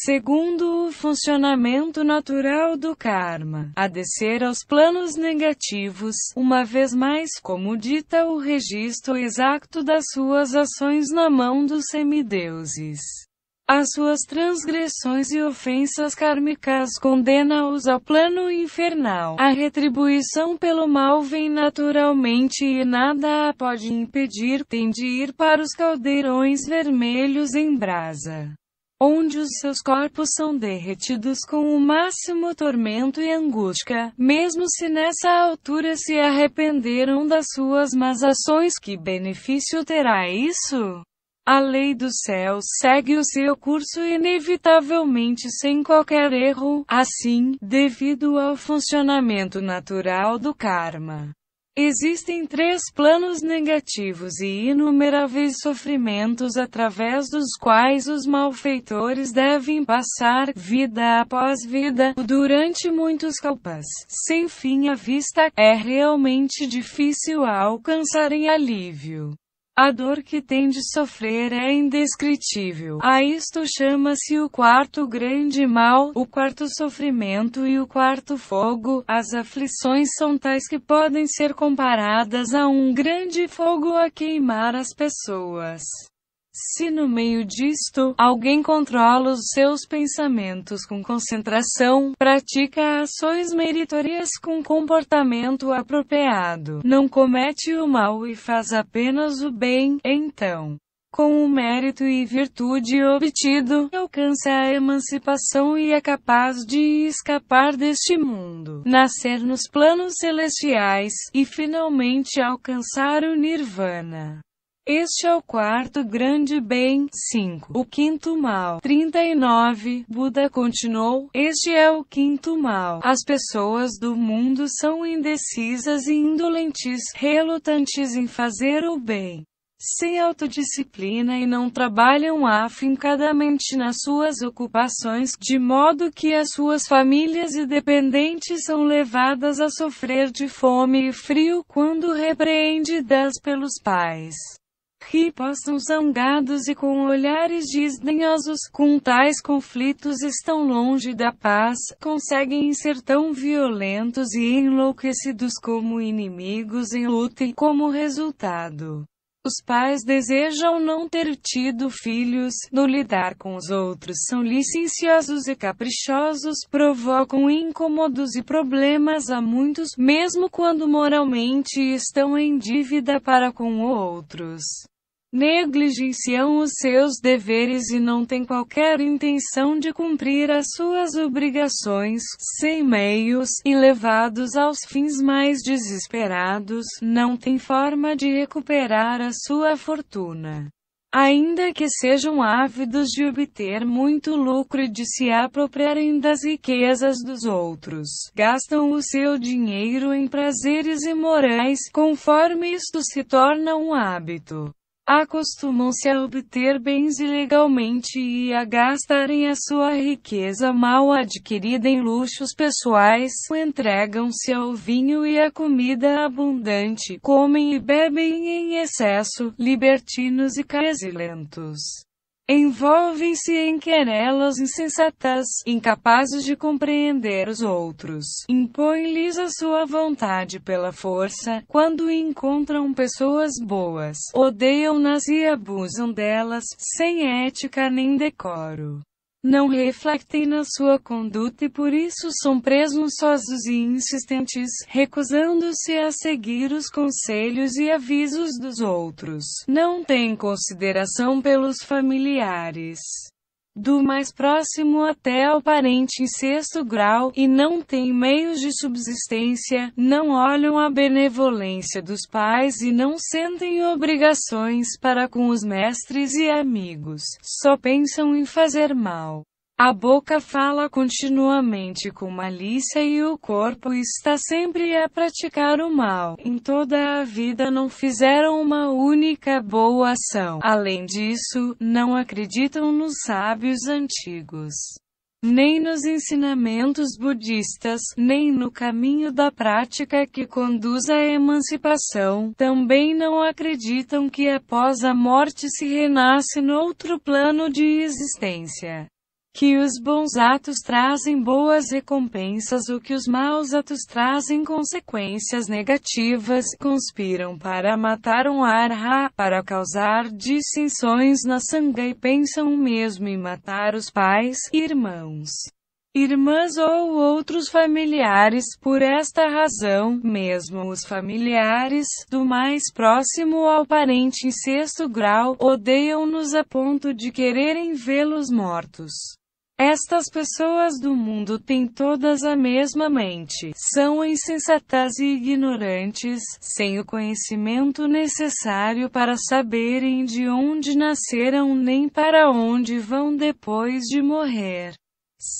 Segundo o funcionamento natural do karma, a descer aos planos negativos, uma vez mais, como dita o registro exato das suas ações na mão dos semideuses. As suas transgressões e ofensas kármicas condena-os ao plano infernal. A retribuição pelo mal vem naturalmente e nada a pode impedir, tem de ir para os caldeirões vermelhos em brasa onde os seus corpos são derretidos com o máximo tormento e angústia, mesmo se nessa altura se arrependeram das suas más ações, que benefício terá isso? A lei do céu segue o seu curso inevitavelmente sem qualquer erro, assim, devido ao funcionamento natural do karma. Existem três planos negativos e inumeráveis sofrimentos através dos quais os malfeitores devem passar, vida após vida, durante muitos calpas, sem fim à vista, é realmente difícil alcançarem alívio. A dor que tem de sofrer é indescritível. A isto chama-se o quarto grande mal, o quarto sofrimento e o quarto fogo. As aflições são tais que podem ser comparadas a um grande fogo a queimar as pessoas. Se no meio disto alguém controla os seus pensamentos com concentração, pratica ações meritórias com comportamento apropriado, não comete o mal e faz apenas o bem, então com o mérito e virtude obtido, alcança a emancipação e é capaz de escapar deste mundo, nascer nos planos celestiais e finalmente alcançar o nirvana. Este é o quarto grande bem, 5. O quinto mal, 39. Buda continuou, este é o quinto mal. As pessoas do mundo são indecisas e indolentes, relutantes em fazer o bem. Sem autodisciplina e não trabalham afincadamente nas suas ocupações, de modo que as suas famílias e dependentes são levadas a sofrer de fome e frio quando repreendidas pelos pais que possam zangados e com olhares desdenhosos com tais conflitos estão longe da paz, conseguem ser tão violentos e enlouquecidos como inimigos em luta e como resultado. Os pais desejam não ter tido filhos, no lidar com os outros são licenciosos e caprichosos, provocam incômodos e problemas a muitos, mesmo quando moralmente estão em dívida para com outros negligenciam os seus deveres e não têm qualquer intenção de cumprir as suas obrigações, sem meios, e levados aos fins mais desesperados, não têm forma de recuperar a sua fortuna. Ainda que sejam ávidos de obter muito lucro e de se apropriarem das riquezas dos outros, gastam o seu dinheiro em prazeres imorais, conforme isto se torna um hábito acostumam-se a obter bens ilegalmente e a gastarem a sua riqueza mal adquirida em luxos pessoais, entregam-se ao vinho e à comida abundante, comem e bebem em excesso, libertinos e casilentos. Envolvem-se em querelas insensatas, incapazes de compreender os outros. impõem lhes a sua vontade pela força. Quando encontram pessoas boas, odeiam-nas e abusam delas, sem ética nem decoro não refletem na sua conduta e por isso são presunçosos e insistentes, recusando-se a seguir os conselhos e avisos dos outros. Não têm consideração pelos familiares do mais próximo até ao parente em sexto grau, e não têm meios de subsistência, não olham à benevolência dos pais e não sentem obrigações para com os mestres e amigos, só pensam em fazer mal. A boca fala continuamente com malícia e o corpo está sempre a praticar o mal. Em toda a vida não fizeram uma única boa ação. Além disso, não acreditam nos sábios antigos. Nem nos ensinamentos budistas, nem no caminho da prática que conduz à emancipação, também não acreditam que após a morte se renasce noutro plano de existência que os bons atos trazem boas recompensas, o que os maus atos trazem consequências negativas, conspiram para matar um arha, para causar dissensões na sangue e pensam mesmo em matar os pais, irmãos irmãs ou outros familiares. Por esta razão, mesmo os familiares do mais próximo ao parente em sexto grau odeiam-nos a ponto de quererem vê-los mortos. Estas pessoas do mundo têm todas a mesma mente, são insensatas e ignorantes, sem o conhecimento necessário para saberem de onde nasceram nem para onde vão depois de morrer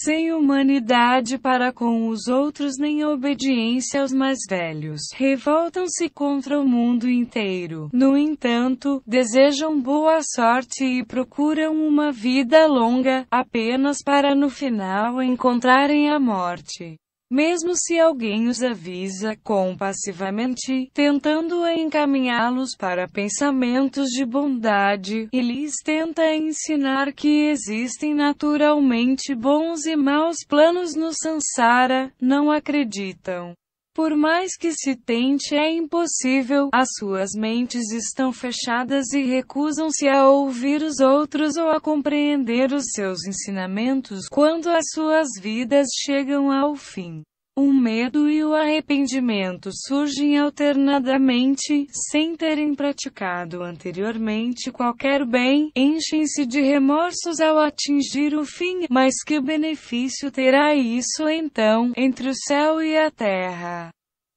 sem humanidade para com os outros nem obediência aos mais velhos. Revoltam-se contra o mundo inteiro. No entanto, desejam boa sorte e procuram uma vida longa, apenas para no final encontrarem a morte mesmo se alguém os avisa compassivamente, tentando encaminhá-los para pensamentos de bondade, e lhes tenta ensinar que existem naturalmente bons e maus planos no Sansara, não acreditam. Por mais que se tente, é impossível. As suas mentes estão fechadas e recusam-se a ouvir os outros ou a compreender os seus ensinamentos quando as suas vidas chegam ao fim. O medo e o arrependimento surgem alternadamente, sem terem praticado anteriormente qualquer bem, enchem-se de remorsos ao atingir o fim, mas que benefício terá isso então, entre o céu e a terra?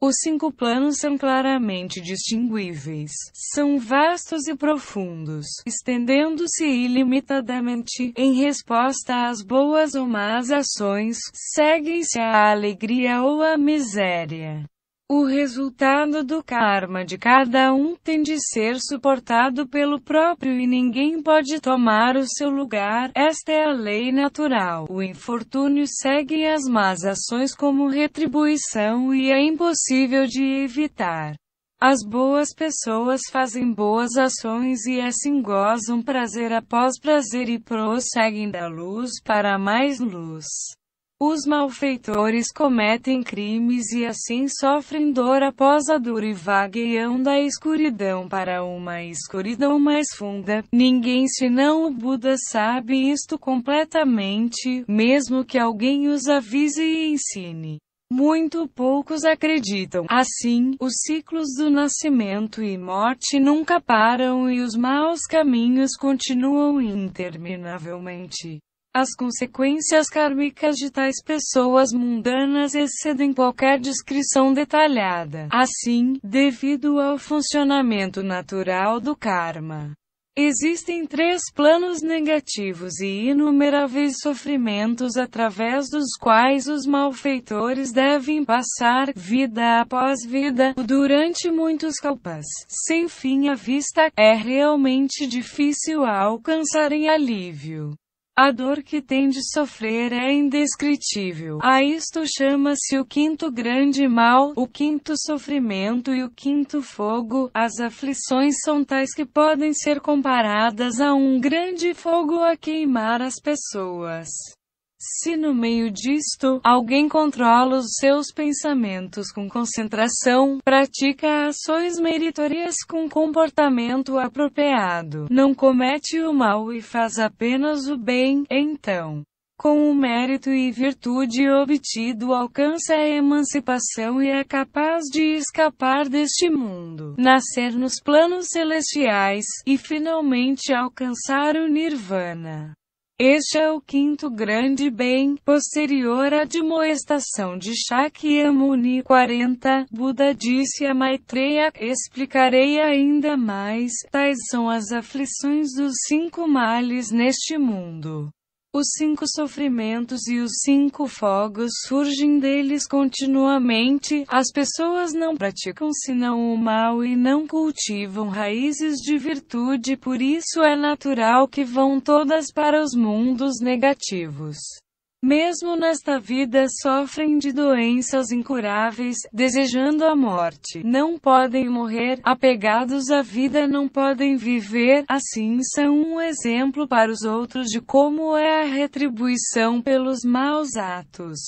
Os cinco planos são claramente distinguíveis. São vastos e profundos, estendendo-se ilimitadamente. Em resposta às boas ou más ações, seguem-se a alegria ou a miséria. O resultado do karma de cada um tem de ser suportado pelo próprio e ninguém pode tomar o seu lugar. Esta é a lei natural. O infortúnio segue as más ações como retribuição e é impossível de evitar. As boas pessoas fazem boas ações e assim é gozam prazer após prazer e prosseguem da luz para mais luz. Os malfeitores cometem crimes e assim sofrem dor após a dor e vagueiam da escuridão para uma escuridão mais funda. Ninguém senão o Buda sabe isto completamente, mesmo que alguém os avise e ensine. Muito poucos acreditam. Assim, os ciclos do nascimento e morte nunca param e os maus caminhos continuam interminavelmente. As consequências kármicas de tais pessoas mundanas excedem qualquer descrição detalhada. Assim, devido ao funcionamento natural do karma, existem três planos negativos e inumeráveis sofrimentos através dos quais os malfeitores devem passar, vida após vida, durante muitos kalpas, Sem fim à vista, é realmente difícil alcançarem alívio. A dor que tem de sofrer é indescritível. A isto chama-se o quinto grande mal, o quinto sofrimento e o quinto fogo. As aflições são tais que podem ser comparadas a um grande fogo a queimar as pessoas. Se no meio disto alguém controla os seus pensamentos com concentração, pratica ações meritórias com comportamento apropriado, não comete o mal e faz apenas o bem, então, com o mérito e virtude obtido alcança a emancipação e é capaz de escapar deste mundo, nascer nos planos celestiais e finalmente alcançar o nirvana. Este é o quinto grande bem, posterior à demoestação de Shakyamuni 40. Buda disse a Maitreya, explicarei ainda mais, tais são as aflições dos cinco males neste mundo. Os cinco sofrimentos e os cinco fogos surgem deles continuamente. As pessoas não praticam senão o mal e não cultivam raízes de virtude, por isso é natural que vão todas para os mundos negativos mesmo nesta vida sofrem de doenças incuráveis, desejando a morte. Não podem morrer, apegados à vida não podem viver, assim são um exemplo para os outros de como é a retribuição pelos maus atos.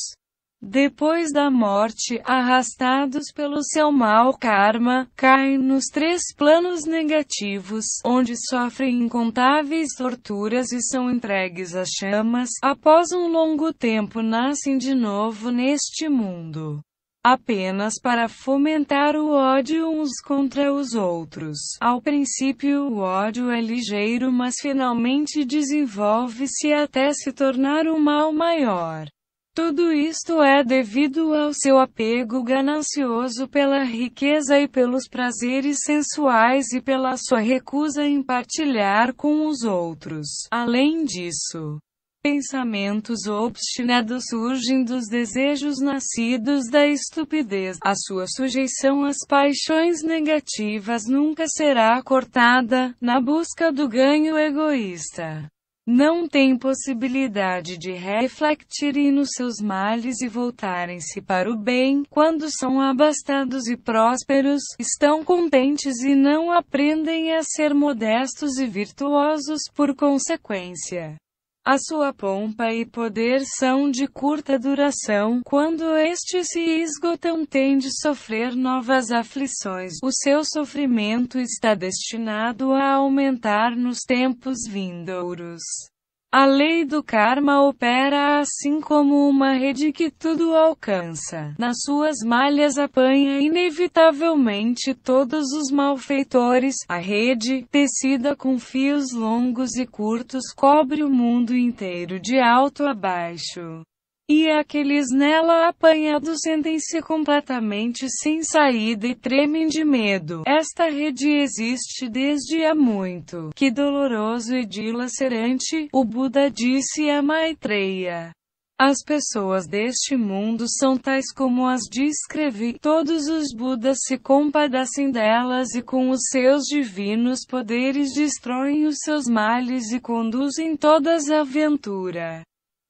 Depois da morte, arrastados pelo seu mau karma, caem nos três planos negativos, onde sofrem incontáveis torturas e são entregues às chamas. Após um longo tempo, nascem de novo neste mundo apenas para fomentar o ódio uns contra os outros. Ao princípio o ódio é ligeiro mas finalmente desenvolve-se até se tornar o um mal maior. Tudo isto é devido ao seu apego ganancioso pela riqueza e pelos prazeres sensuais e pela sua recusa em partilhar com os outros. Além disso, pensamentos obstinados surgem dos desejos nascidos da estupidez. A sua sujeição às paixões negativas nunca será cortada, na busca do ganho egoísta não têm possibilidade de refletirem nos seus males e voltarem-se para o bem, quando são abastados e prósperos, estão contentes e não aprendem a ser modestos e virtuosos por consequência. A sua pompa e poder são de curta duração, quando estes se esgotam tem de sofrer novas aflições. O seu sofrimento está destinado a aumentar nos tempos vindouros. A lei do karma opera assim como uma rede que tudo alcança. Nas suas malhas apanha inevitavelmente todos os malfeitores. A rede, tecida com fios longos e curtos, cobre o mundo inteiro de alto a baixo e aqueles nela apanhados sentem-se completamente sem saída e tremem de medo. Esta rede existe desde há muito. Que doloroso e dilacerante, o Buda disse a Maitreya. As pessoas deste mundo são tais como as descrevi. Todos os Budas se compadecem delas e com os seus divinos poderes destroem os seus males e conduzem todas à aventura.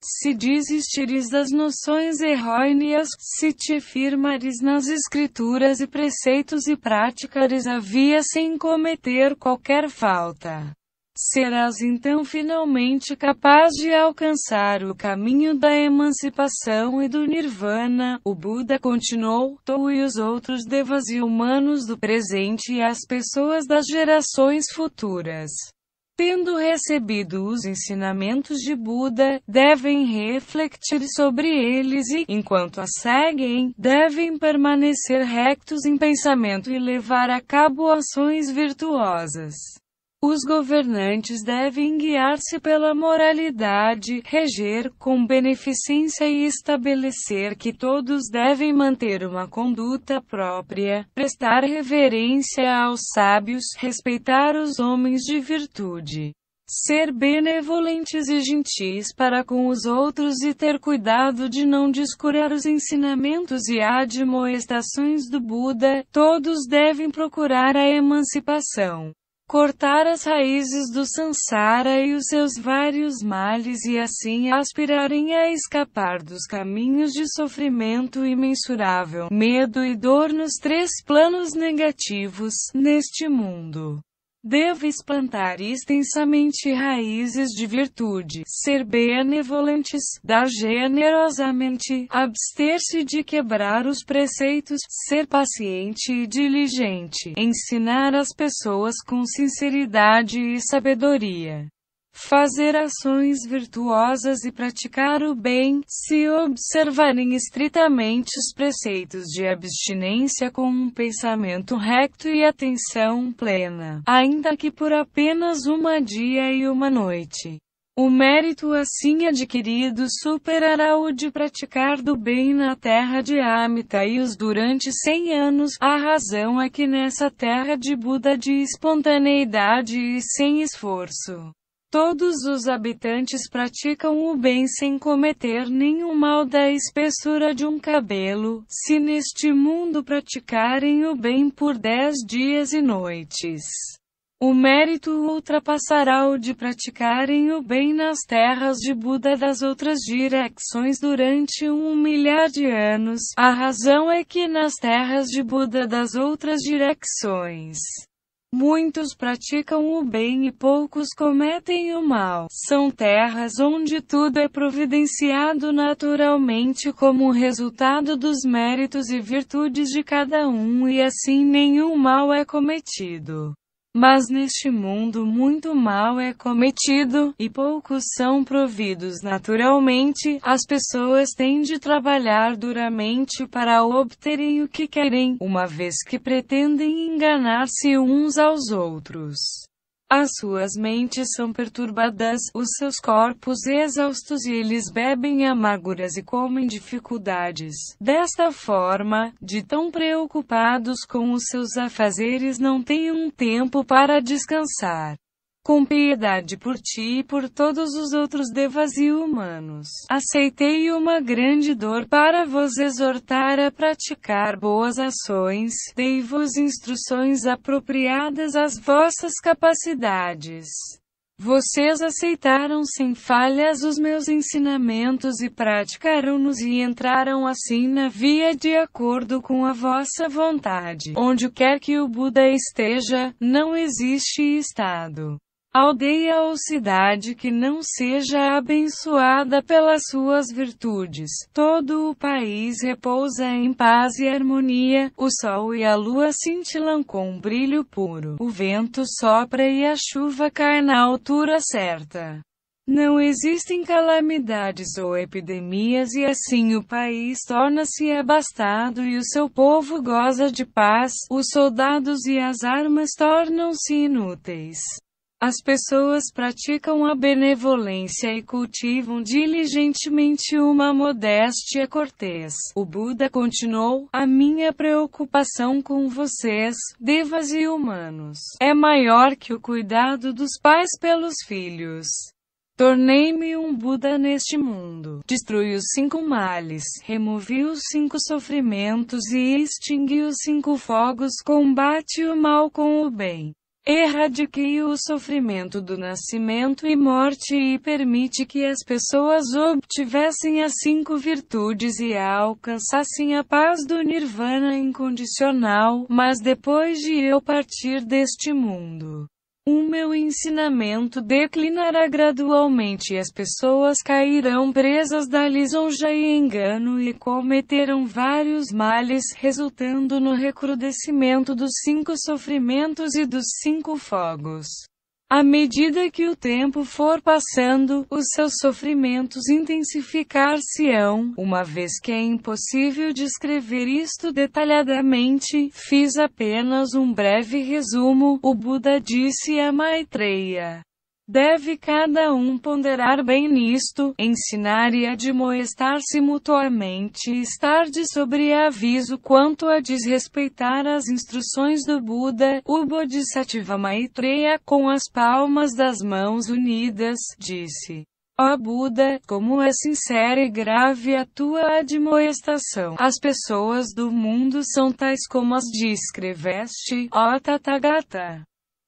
Se desistires das noções errôneas, se te firmares nas escrituras e preceitos e praticares a via sem cometer qualquer falta, serás então finalmente capaz de alcançar o caminho da emancipação e do nirvana. O Buda continuou, tu e os outros devas e humanos do presente e as pessoas das gerações futuras tendo recebido os ensinamentos de Buda, devem refletir sobre eles e, enquanto a seguem, devem permanecer rectos em pensamento e levar a cabo ações virtuosas. Os governantes devem guiar-se pela moralidade, reger com beneficência e estabelecer que todos devem manter uma conduta própria, prestar reverência aos sábios, respeitar os homens de virtude, ser benevolentes e gentis para com os outros e ter cuidado de não descurar os ensinamentos e admoestações do Buda. Todos devem procurar a emancipação cortar as raízes do sansara e os seus vários males e assim aspirarem a escapar dos caminhos de sofrimento imensurável, medo e dor nos três planos negativos, neste mundo. Deve espantar extensamente raízes de virtude, ser benevolentes, dar generosamente, abster-se de quebrar os preceitos, ser paciente e diligente, ensinar as pessoas com sinceridade e sabedoria fazer ações virtuosas e praticar o bem, se observarem estritamente os preceitos de abstinência com um pensamento recto e atenção plena, ainda que por apenas uma dia e uma noite. O mérito assim adquirido superará o de praticar do bem na terra de Amita e os durante cem anos. A razão é que nessa terra de Buda de espontaneidade e sem esforço, Todos os habitantes praticam o bem sem cometer nenhum mal da espessura de um cabelo, se neste mundo praticarem o bem por dez dias e noites. O mérito ultrapassará o de praticarem o bem nas terras de Buda das outras direções durante um milhar de anos. A razão é que nas terras de Buda das outras direções Muitos praticam o bem e poucos cometem o mal. São terras onde tudo é providenciado naturalmente como resultado dos méritos e virtudes de cada um e assim nenhum mal é cometido. Mas neste mundo muito mal é cometido, e poucos são providos naturalmente, as pessoas têm de trabalhar duramente para obterem o que querem, uma vez que pretendem enganar-se uns aos outros. As suas mentes são perturbadas, os seus corpos exaustos e eles bebem amarguras e comem dificuldades. Desta forma, de tão preocupados com os seus afazeres, não têm um tempo para descansar com piedade por ti e por todos os outros devas e humanos. Aceitei uma grande dor para vos exortar a praticar boas ações, dei-vos instruções apropriadas às vossas capacidades. Vocês aceitaram sem falhas os meus ensinamentos e praticaram-nos e entraram assim na via de acordo com a vossa vontade. Onde quer que o Buda esteja, não existe estado aldeia ou cidade que não seja abençoada pelas suas virtudes. Todo o país repousa em paz e harmonia, o sol e a lua cintilam com brilho puro, o vento sopra e a chuva cai na altura certa. Não existem calamidades ou epidemias e assim o país torna-se abastado e o seu povo goza de paz, os soldados e as armas tornam-se inúteis. As pessoas praticam a benevolência e cultivam diligentemente uma modéstia cortês. O Buda continuou: A minha preocupação com vocês, devas e humanos, é maior que o cuidado dos pais pelos filhos. Tornei-me um Buda neste mundo. Destruí os cinco males, removi os cinco sofrimentos e extingui os cinco fogos. Combate o mal com o bem. Erradiquei o sofrimento do nascimento e morte e permite que as pessoas obtivessem as cinco virtudes e alcançassem a paz do nirvana incondicional, mas depois de eu partir deste mundo, o meu ensinamento declinará gradualmente e as pessoas cairão presas da lisonja e engano e cometerão vários males, resultando no recrudescimento dos cinco sofrimentos e dos cinco fogos. À medida que o tempo for passando, os seus sofrimentos intensificar-se-ão, uma vez que é impossível descrever isto detalhadamente, fiz apenas um breve resumo. O Buda disse a Maitreya. Deve cada um ponderar bem nisto, ensinar e admoestar-se mutuamente e estar de sobreaviso quanto a desrespeitar as instruções do Buda, o Bodhisattva Maitreya com as palmas das mãos unidas, disse. Ó oh Buda, como é sincera e grave a tua admoestação. As pessoas do mundo são tais como as descreveste, ó oh Tathagata.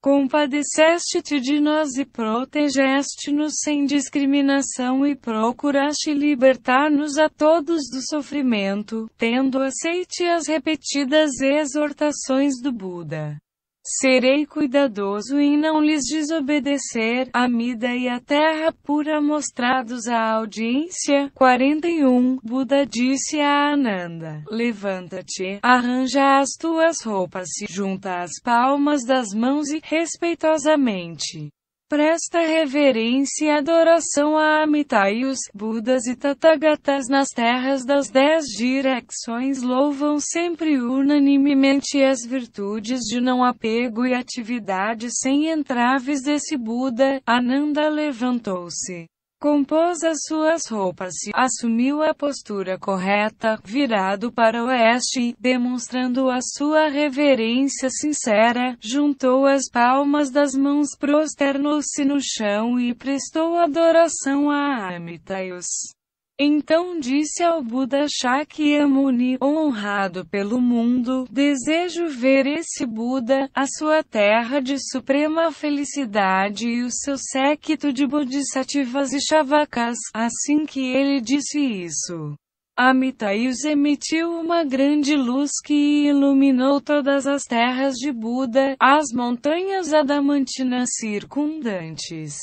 Compadeceste-te de nós e protegeste-nos sem discriminação e procuraste libertar-nos a todos do sofrimento, tendo aceite as repetidas exortações do Buda. Serei cuidadoso em não lhes desobedecer. Amida e a terra pura mostrados à audiência. 41. Buda disse a Ananda: Levanta-te, arranja as tuas roupas e junta as palmas das mãos e, respeitosamente, presta reverência e adoração a Amitaios, Budas e Tathagatas nas terras das dez direções louvam sempre unanimemente as virtudes de não apego e atividade sem entraves desse Buda, Ananda levantou-se compôs as suas roupas e assumiu a postura correta, virado para o oeste, demonstrando a sua reverência sincera, juntou as palmas das mãos, prosternou-se no chão e prestou adoração a Amitaios. Então disse ao Buda Shakyamuni, é honrado pelo mundo, desejo ver esse Buda, a sua terra de suprema felicidade e o seu séquito de bodhisattvas e shavakas. Assim que ele disse isso, Amitayus emitiu uma grande luz que iluminou todas as terras de Buda, as montanhas adamantinas circundantes.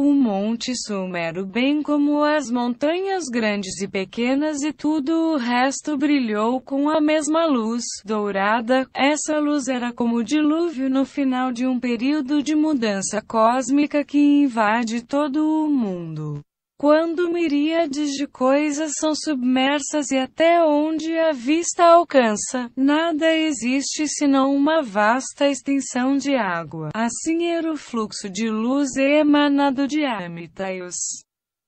O Monte Sumero, bem como as montanhas grandes e pequenas e tudo o resto, brilhou com a mesma luz dourada. Essa luz era como o dilúvio no final de um período de mudança cósmica que invade todo o mundo quando miríades de coisas são submersas e até onde a vista alcança, nada existe senão uma vasta extensão de água. Assim era o fluxo de luz emanado de Amitayus.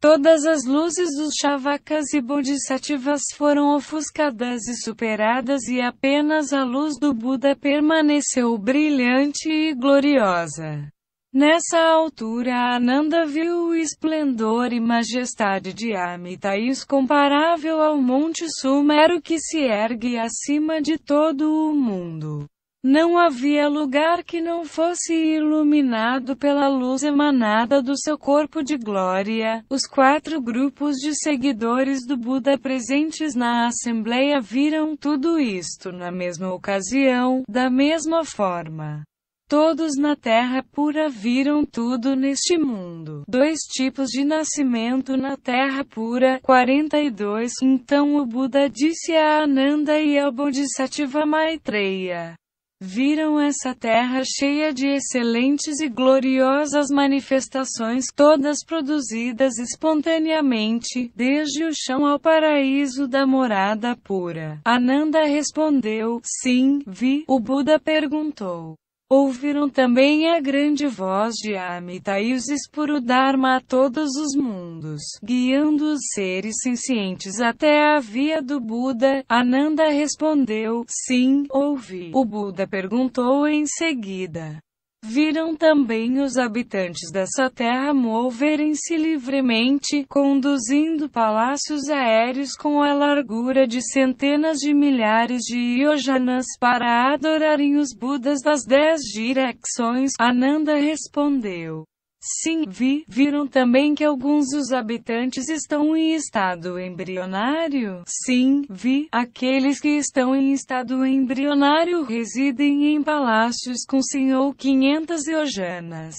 Todas as luzes dos chavakas e bodhisattvas foram ofuscadas e superadas e apenas a luz do Buda permaneceu brilhante e gloriosa. Nessa altura Ananda viu o esplendor e majestade de Amitais comparável ao Monte Sumero que se ergue acima de todo o mundo. Não havia lugar que não fosse iluminado pela luz emanada do seu corpo de glória. Os quatro grupos de seguidores do Buda presentes na Assembleia viram tudo isto na mesma ocasião, da mesma forma. Todos na terra pura viram tudo neste mundo. Dois tipos de nascimento na terra pura. 42. Então o Buda disse a Ananda e ao Bodhisattva Maitreya. Viram essa terra cheia de excelentes e gloriosas manifestações, todas produzidas espontaneamente, desde o chão ao paraíso da morada pura. Ananda respondeu: Sim, vi. O Buda perguntou: Ouviram também a grande voz de Amita e os o Dharma a todos os mundos, guiando os seres sencientes até a via do Buda. Ananda respondeu, sim, ouvi. O Buda perguntou em seguida, Viram também os habitantes dessa terra moverem-se livremente, conduzindo palácios aéreos com a largura de centenas de milhares de iojanas para adorarem os Budas das dez direções. Ananda respondeu. Sim, vi, viram também que alguns dos habitantes estão em estado embrionário? Sim, vi, aqueles que estão em estado embrionário residem em palácios com senhor 500 eogenas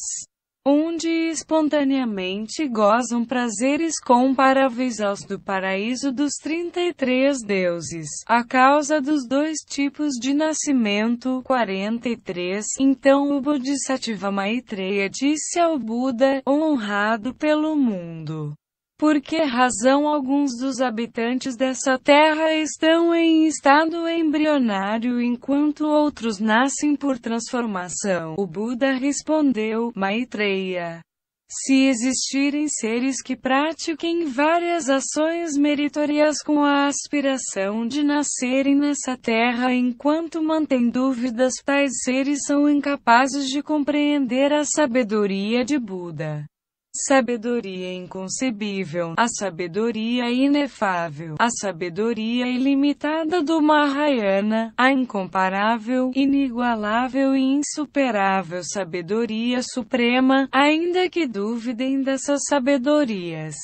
onde espontaneamente gozam prazeres comparáveis aos do paraíso dos 33 deuses. A causa dos dois tipos de nascimento 43. Então o Bodhisattva Maitreya disse ao Buda, honrado pelo mundo por que razão alguns dos habitantes dessa terra estão em estado embrionário enquanto outros nascem por transformação? O Buda respondeu, Maitreya. Se existirem seres que pratiquem várias ações meritórias com a aspiração de nascerem nessa terra enquanto mantêm dúvidas, tais seres são incapazes de compreender a sabedoria de Buda. Sabedoria inconcebível, a sabedoria inefável, a sabedoria ilimitada do Mahayana, a incomparável, inigualável e insuperável sabedoria suprema, ainda que duvidem dessas sabedorias.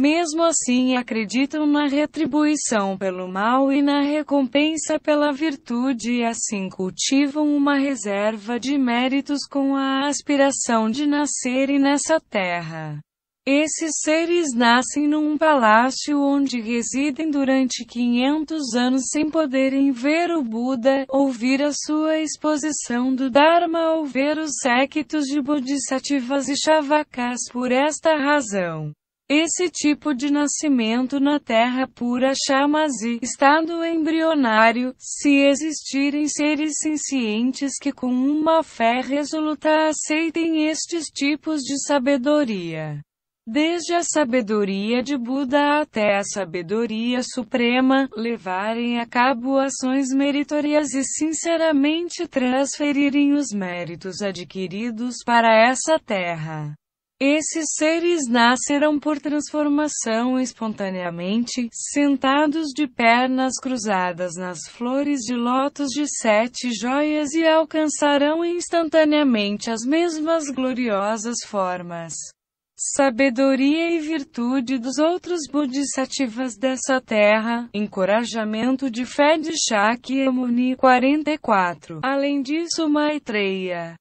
Mesmo assim acreditam na retribuição pelo mal e na recompensa pela virtude e assim cultivam uma reserva de méritos com a aspiração de nascerem nessa terra. Esses seres nascem num palácio onde residem durante 500 anos sem poderem ver o Buda, ouvir a sua exposição do Dharma ou ver os séquitos de Bodhisattvas e Shavakas por esta razão. Esse tipo de nascimento na terra pura chama-se estado embrionário, se existirem seres conscientes que com uma fé resoluta aceitem estes tipos de sabedoria. Desde a sabedoria de Buda até a sabedoria suprema, levarem a cabo ações meritórias e sinceramente transferirem os méritos adquiridos para essa terra. Esses seres nascerão por transformação espontaneamente, sentados de pernas cruzadas nas flores de lótus de sete joias e alcançarão instantaneamente as mesmas gloriosas formas. Sabedoria e virtude dos outros bodhisattvas dessa terra, encorajamento de fé de Shakyamuni 44. Além disso, Maitreya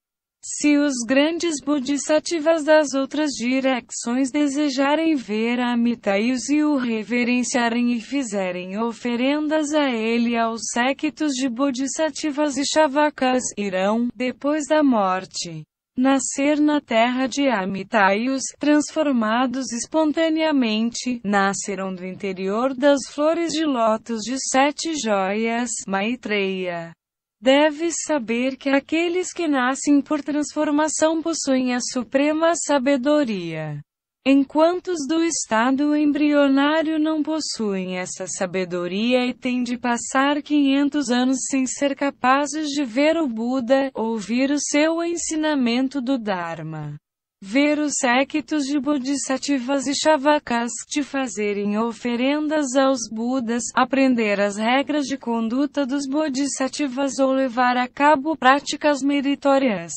se os grandes bodhisattvas das outras direções desejarem ver Amitayus e o reverenciarem e fizerem oferendas a ele aos séquitos de bodhisattvas e chavakas irão, depois da morte, nascer na terra de Amitayus, transformados espontaneamente, nasceram do interior das flores de lótus de sete joias, Maitreya. Deves saber que aqueles que nascem por transformação possuem a suprema sabedoria, enquanto os do estado embrionário não possuem essa sabedoria e têm de passar 500 anos sem ser capazes de ver o Buda, ouvir o seu ensinamento do Dharma ver os séquitos de bodhisattvas e chavakas te fazerem oferendas aos budas, aprender as regras de conduta dos bodhisattvas ou levar a cabo práticas meritórias.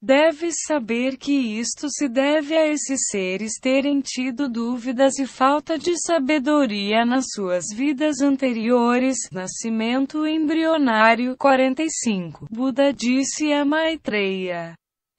Deves saber que isto se deve a esses seres terem tido dúvidas e falta de sabedoria nas suas vidas anteriores. Nascimento embrionário 45. Buda disse a Maitreya: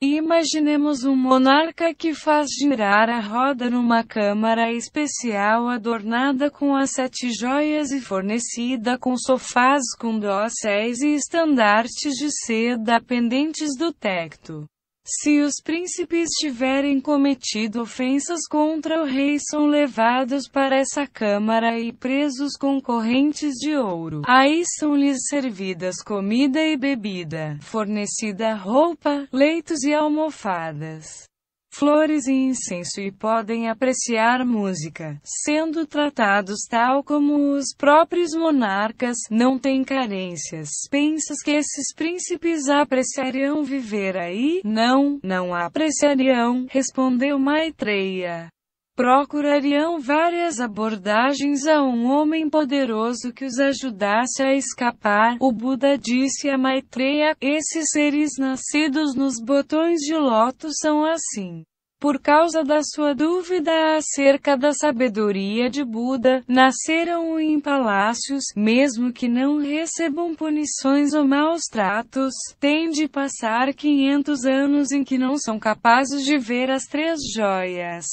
Imaginemos um monarca que faz girar a roda numa câmara especial adornada com as sete joias e fornecida com sofás com dosséis e estandartes de seda pendentes do teto. Se os príncipes tiverem cometido ofensas contra o rei, são levados para essa câmara e presos com correntes de ouro. Aí são-lhes servidas comida e bebida, fornecida roupa, leitos e almofadas flores e incenso e podem apreciar música, sendo tratados tal como os próprios monarcas, não têm carências. Pensas que esses príncipes apreciariam viver aí? Não, não apreciariam, respondeu Maitreya procurariam várias abordagens a um homem poderoso que os ajudasse a escapar. O Buda disse a Maitreya: Esses seres nascidos nos botões de loto são assim. Por causa da sua dúvida acerca da sabedoria de Buda, nasceram em palácios, mesmo que não recebam punições ou maus tratos, têm de passar 500 anos em que não são capazes de ver as três joias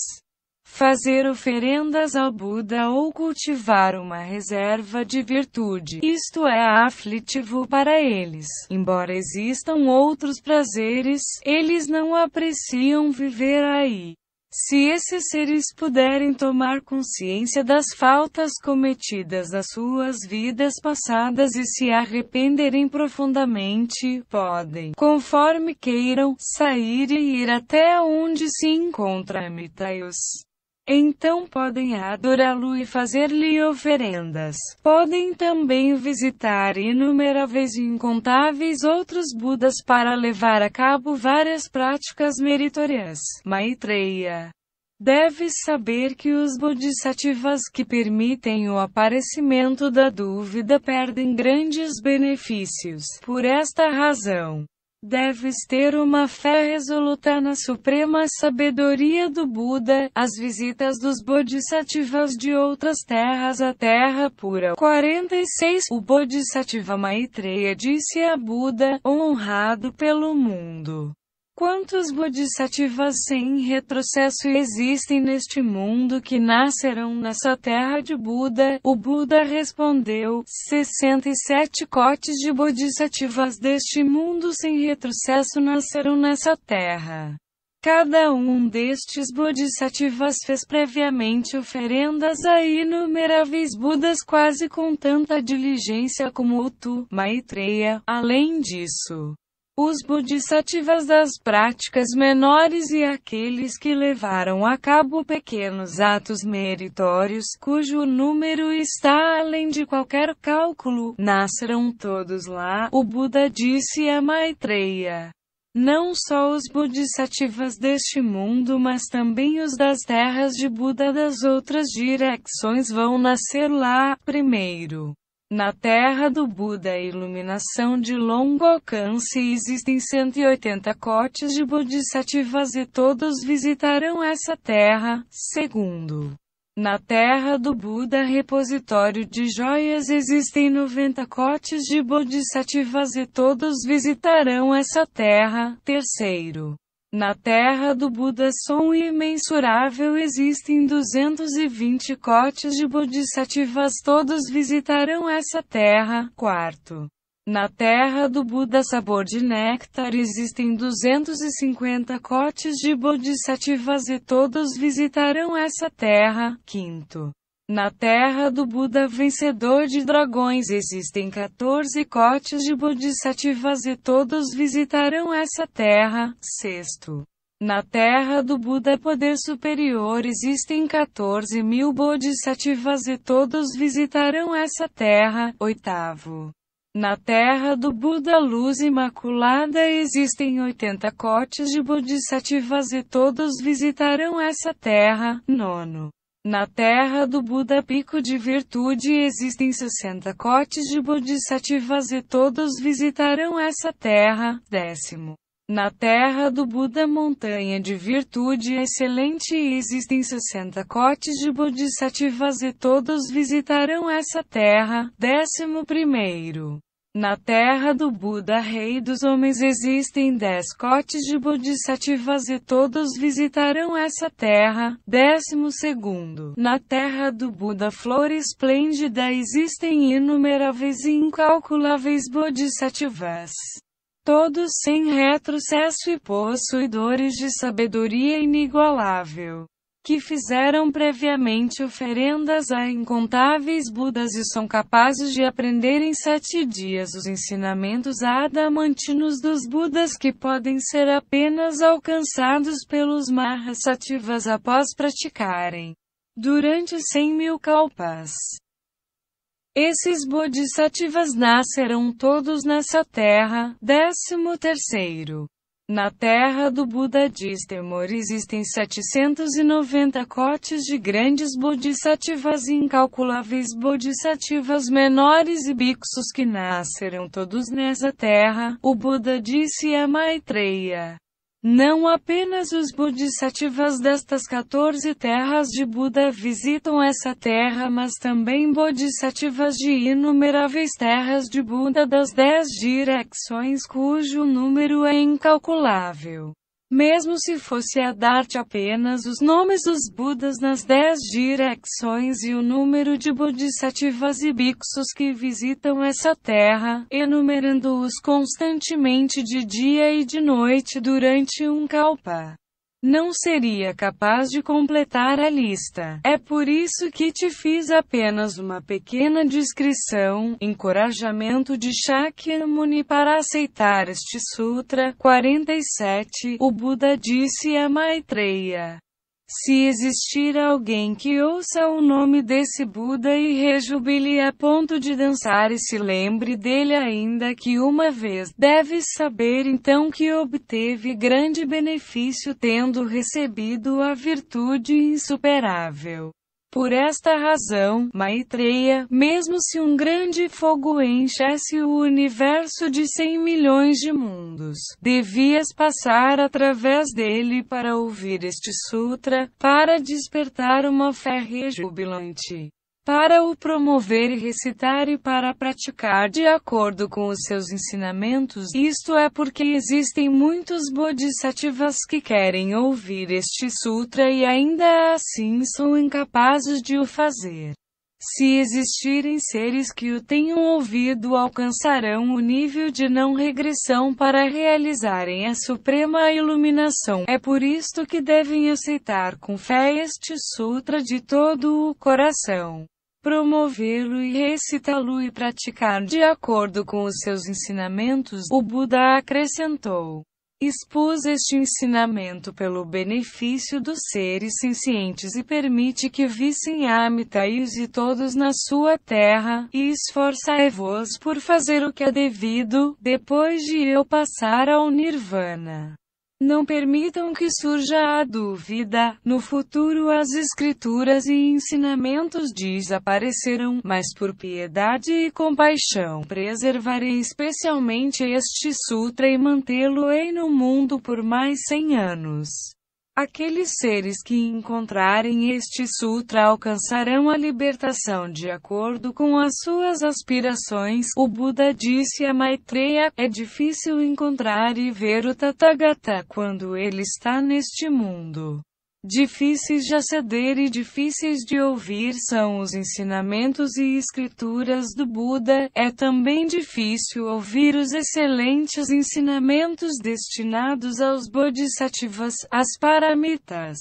fazer oferendas ao Buda ou cultivar uma reserva de virtude, isto é aflitivo para eles. Embora existam outros prazeres, eles não apreciam viver aí. Se esses seres puderem tomar consciência das faltas cometidas nas suas vidas passadas e se arrependerem profundamente, podem, conforme queiram, sair e ir até onde se encontram mitaios. Então podem adorá-lo e fazer-lhe oferendas. Podem também visitar inumeráveis e incontáveis outros Budas para levar a cabo várias práticas meritórias. Maitreya. Deves saber que os bodhisattvas que permitem o aparecimento da dúvida perdem grandes benefícios. Por esta razão, Deves ter uma fé resoluta na suprema sabedoria do Buda, as visitas dos bodhisattvas de outras terras à Terra Pura. 46 O Bodhisattva Maitreya disse a Buda, honrado pelo mundo. Quantos bodhisattvas sem retrocesso existem neste mundo que nascerão nessa terra de Buda? O Buda respondeu: 67 cotes de bodhisattvas deste mundo sem retrocesso nascerão nessa terra. Cada um destes bodhisattvas fez previamente oferendas a inumeráveis Budas quase com tanta diligência como o Tu, Maitreya. Além disso, os bodhisattvas das práticas menores e aqueles que levaram a cabo pequenos atos meritórios cujo número está além de qualquer cálculo, nasceram todos lá, o Buda disse a Maitreya. Não só os bodhisattvas deste mundo, mas também os das terras de Buda das outras direções vão nascer lá, primeiro. Na terra do Buda, a iluminação de longo alcance existem 180 cotes de bodhisattvas e todos visitarão essa terra. Segundo, na terra do Buda, repositório de joias, existem 90 cotes de bodhisattvas e todos visitarão essa terra. Terceiro, na terra do Buda som imensurável existem 220 cotes de bodhisattvas todos visitarão essa terra. Quarto. Na terra do Buda sabor de néctar existem 250 cotes de bodhisattvas e todos visitarão essa terra. Quinto. Na terra do Buda vencedor de dragões existem 14 cotes de bodhisattvas e todos visitarão essa terra. Sexto. Na terra do Buda poder superior existem 14 mil bodhisattvas e todos visitarão essa terra. Oitavo. Na terra do Buda luz imaculada existem 80 cotes de bodhisattvas e todos visitarão essa terra. Nono. Na terra do Buda Pico de Virtude existem 60 cotes de bodhisattvas e todos visitarão essa terra. Décimo. Na terra do Buda Montanha de Virtude Excelente existem 60 cotes de bodhisattvas e todos visitarão essa terra. Décimo primeiro. Na terra do Buda, rei dos homens, existem dez cotes de bodhisattvas e todos visitarão essa terra. Décimo segundo, na terra do Buda, flor esplêndida, existem inumeráveis e incalculáveis bodhisattvas. Todos sem retrocesso e possuidores de sabedoria inigualável que fizeram previamente oferendas a incontáveis Budas e são capazes de aprender em sete dias os ensinamentos adamantinos dos Budas que podem ser apenas alcançados pelos Mahasativas após praticarem durante cem mil kalpas. Esses bodhisattvas nascerão todos nessa terra. Décimo terceiro. Na terra do Buda diz temor existem 790 cortes de grandes bodhisattvas e incalculáveis bodhisattvas menores e bixos que nasceram todos nessa terra, o Buda disse a Maitreya. Não apenas os bodhisattvas destas 14 terras de Buda visitam essa terra, mas também bodhisattvas de inumeráveis terras de Buda das 10 direções cujo número é incalculável. Mesmo se fosse a dar-te apenas os nomes dos Budas nas dez direções e o número de bodhisattvas e bhiksus que visitam essa terra, enumerando-os constantemente de dia e de noite durante um kalpa, não seria capaz de completar a lista. É por isso que te fiz apenas uma pequena descrição, encorajamento de Shakyamuni para aceitar este sutra. 47. O Buda disse a Maitreya. Se existir alguém que ouça o nome desse Buda e rejubile a ponto de dançar e se lembre dele ainda que uma vez, deves saber então que obteve grande benefício tendo recebido a virtude insuperável. Por esta razão, Maitreya, mesmo se um grande fogo enchesse o universo de cem milhões de mundos, devias passar através dele para ouvir este sutra, para despertar uma fé rejubilante para o promover e recitar e para praticar de acordo com os seus ensinamentos. Isto é porque existem muitos bodhisattvas que querem ouvir este sutra e ainda assim são incapazes de o fazer. Se existirem seres que o tenham ouvido, alcançarão o nível de não regressão para realizarem a suprema iluminação. É por isto que devem aceitar com fé este sutra de todo o coração promovê-lo e recitá-lo e praticar de acordo com os seus ensinamentos, o Buda acrescentou. Expus este ensinamento pelo benefício dos seres sencientes e permite que vissem Amitais e todos na sua terra, e esforçai-vos por fazer o que é devido, depois de eu passar ao Nirvana. Não permitam que surja a dúvida. No futuro as escrituras e ensinamentos desaparecerão, mas por piedade e compaixão preservarei especialmente este sutra e mantê-lo-ei no mundo por mais cem anos. Aqueles seres que encontrarem este sutra alcançarão a libertação de acordo com as suas aspirações. O Buda disse a Maitreya: é difícil encontrar e ver o Tathagata quando ele está neste mundo. Difíceis de aceder e difíceis de ouvir são os ensinamentos e escrituras do Buda. É também difícil ouvir os excelentes ensinamentos destinados aos bodhisattvas, as paramitas.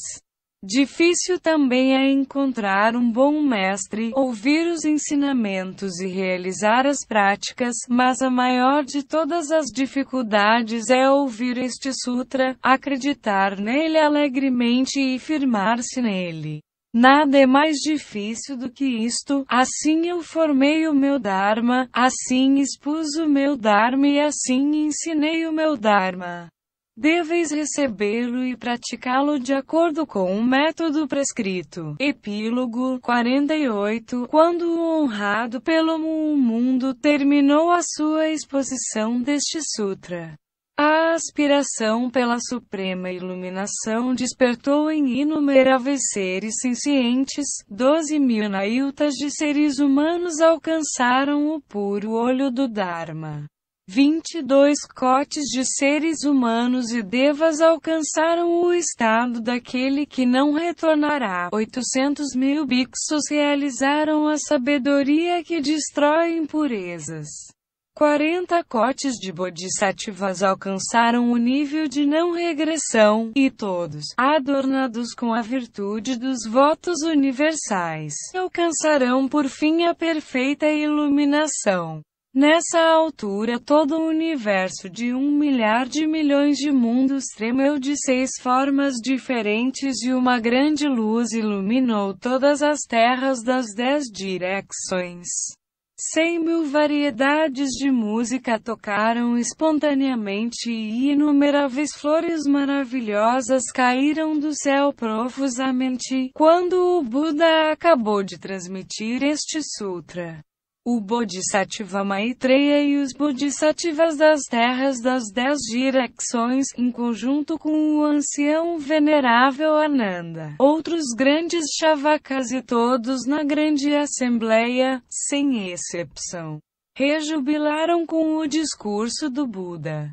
Difícil também é encontrar um bom mestre, ouvir os ensinamentos e realizar as práticas, mas a maior de todas as dificuldades é ouvir este sutra, acreditar nele alegremente e firmar-se nele. Nada é mais difícil do que isto, assim eu formei o meu Dharma, assim expus o meu Dharma e assim ensinei o meu Dharma deveis recebê-lo e praticá-lo de acordo com o método prescrito. Epílogo 48 Quando o honrado pelo mundo terminou a sua exposição deste sutra, a aspiração pela suprema iluminação despertou em inumeráveis seres cientes, 12 mil naiutas de seres humanos alcançaram o puro olho do Dharma. 22 cotes de seres humanos e devas alcançaram o estado daquele que não retornará. 800 mil bixos realizaram a sabedoria que destrói impurezas. 40 cotes de bodhisattvas alcançaram o nível de não regressão, e todos, adornados com a virtude dos votos universais, alcançarão por fim a perfeita iluminação. Nessa altura todo o universo de um milhar de milhões de mundos tremeu de seis formas diferentes e uma grande luz iluminou todas as terras das dez direções. Cem mil variedades de música tocaram espontaneamente e inumeráveis flores maravilhosas caíram do céu profusamente quando o Buda acabou de transmitir este sutra. O Bodhisattva Maitreya e os Bodhisattvas das terras das dez direções, em conjunto com o ancião venerável Ananda, outros grandes chavakas e todos na grande assembleia, sem exceção, rejubilaram com o discurso do Buda.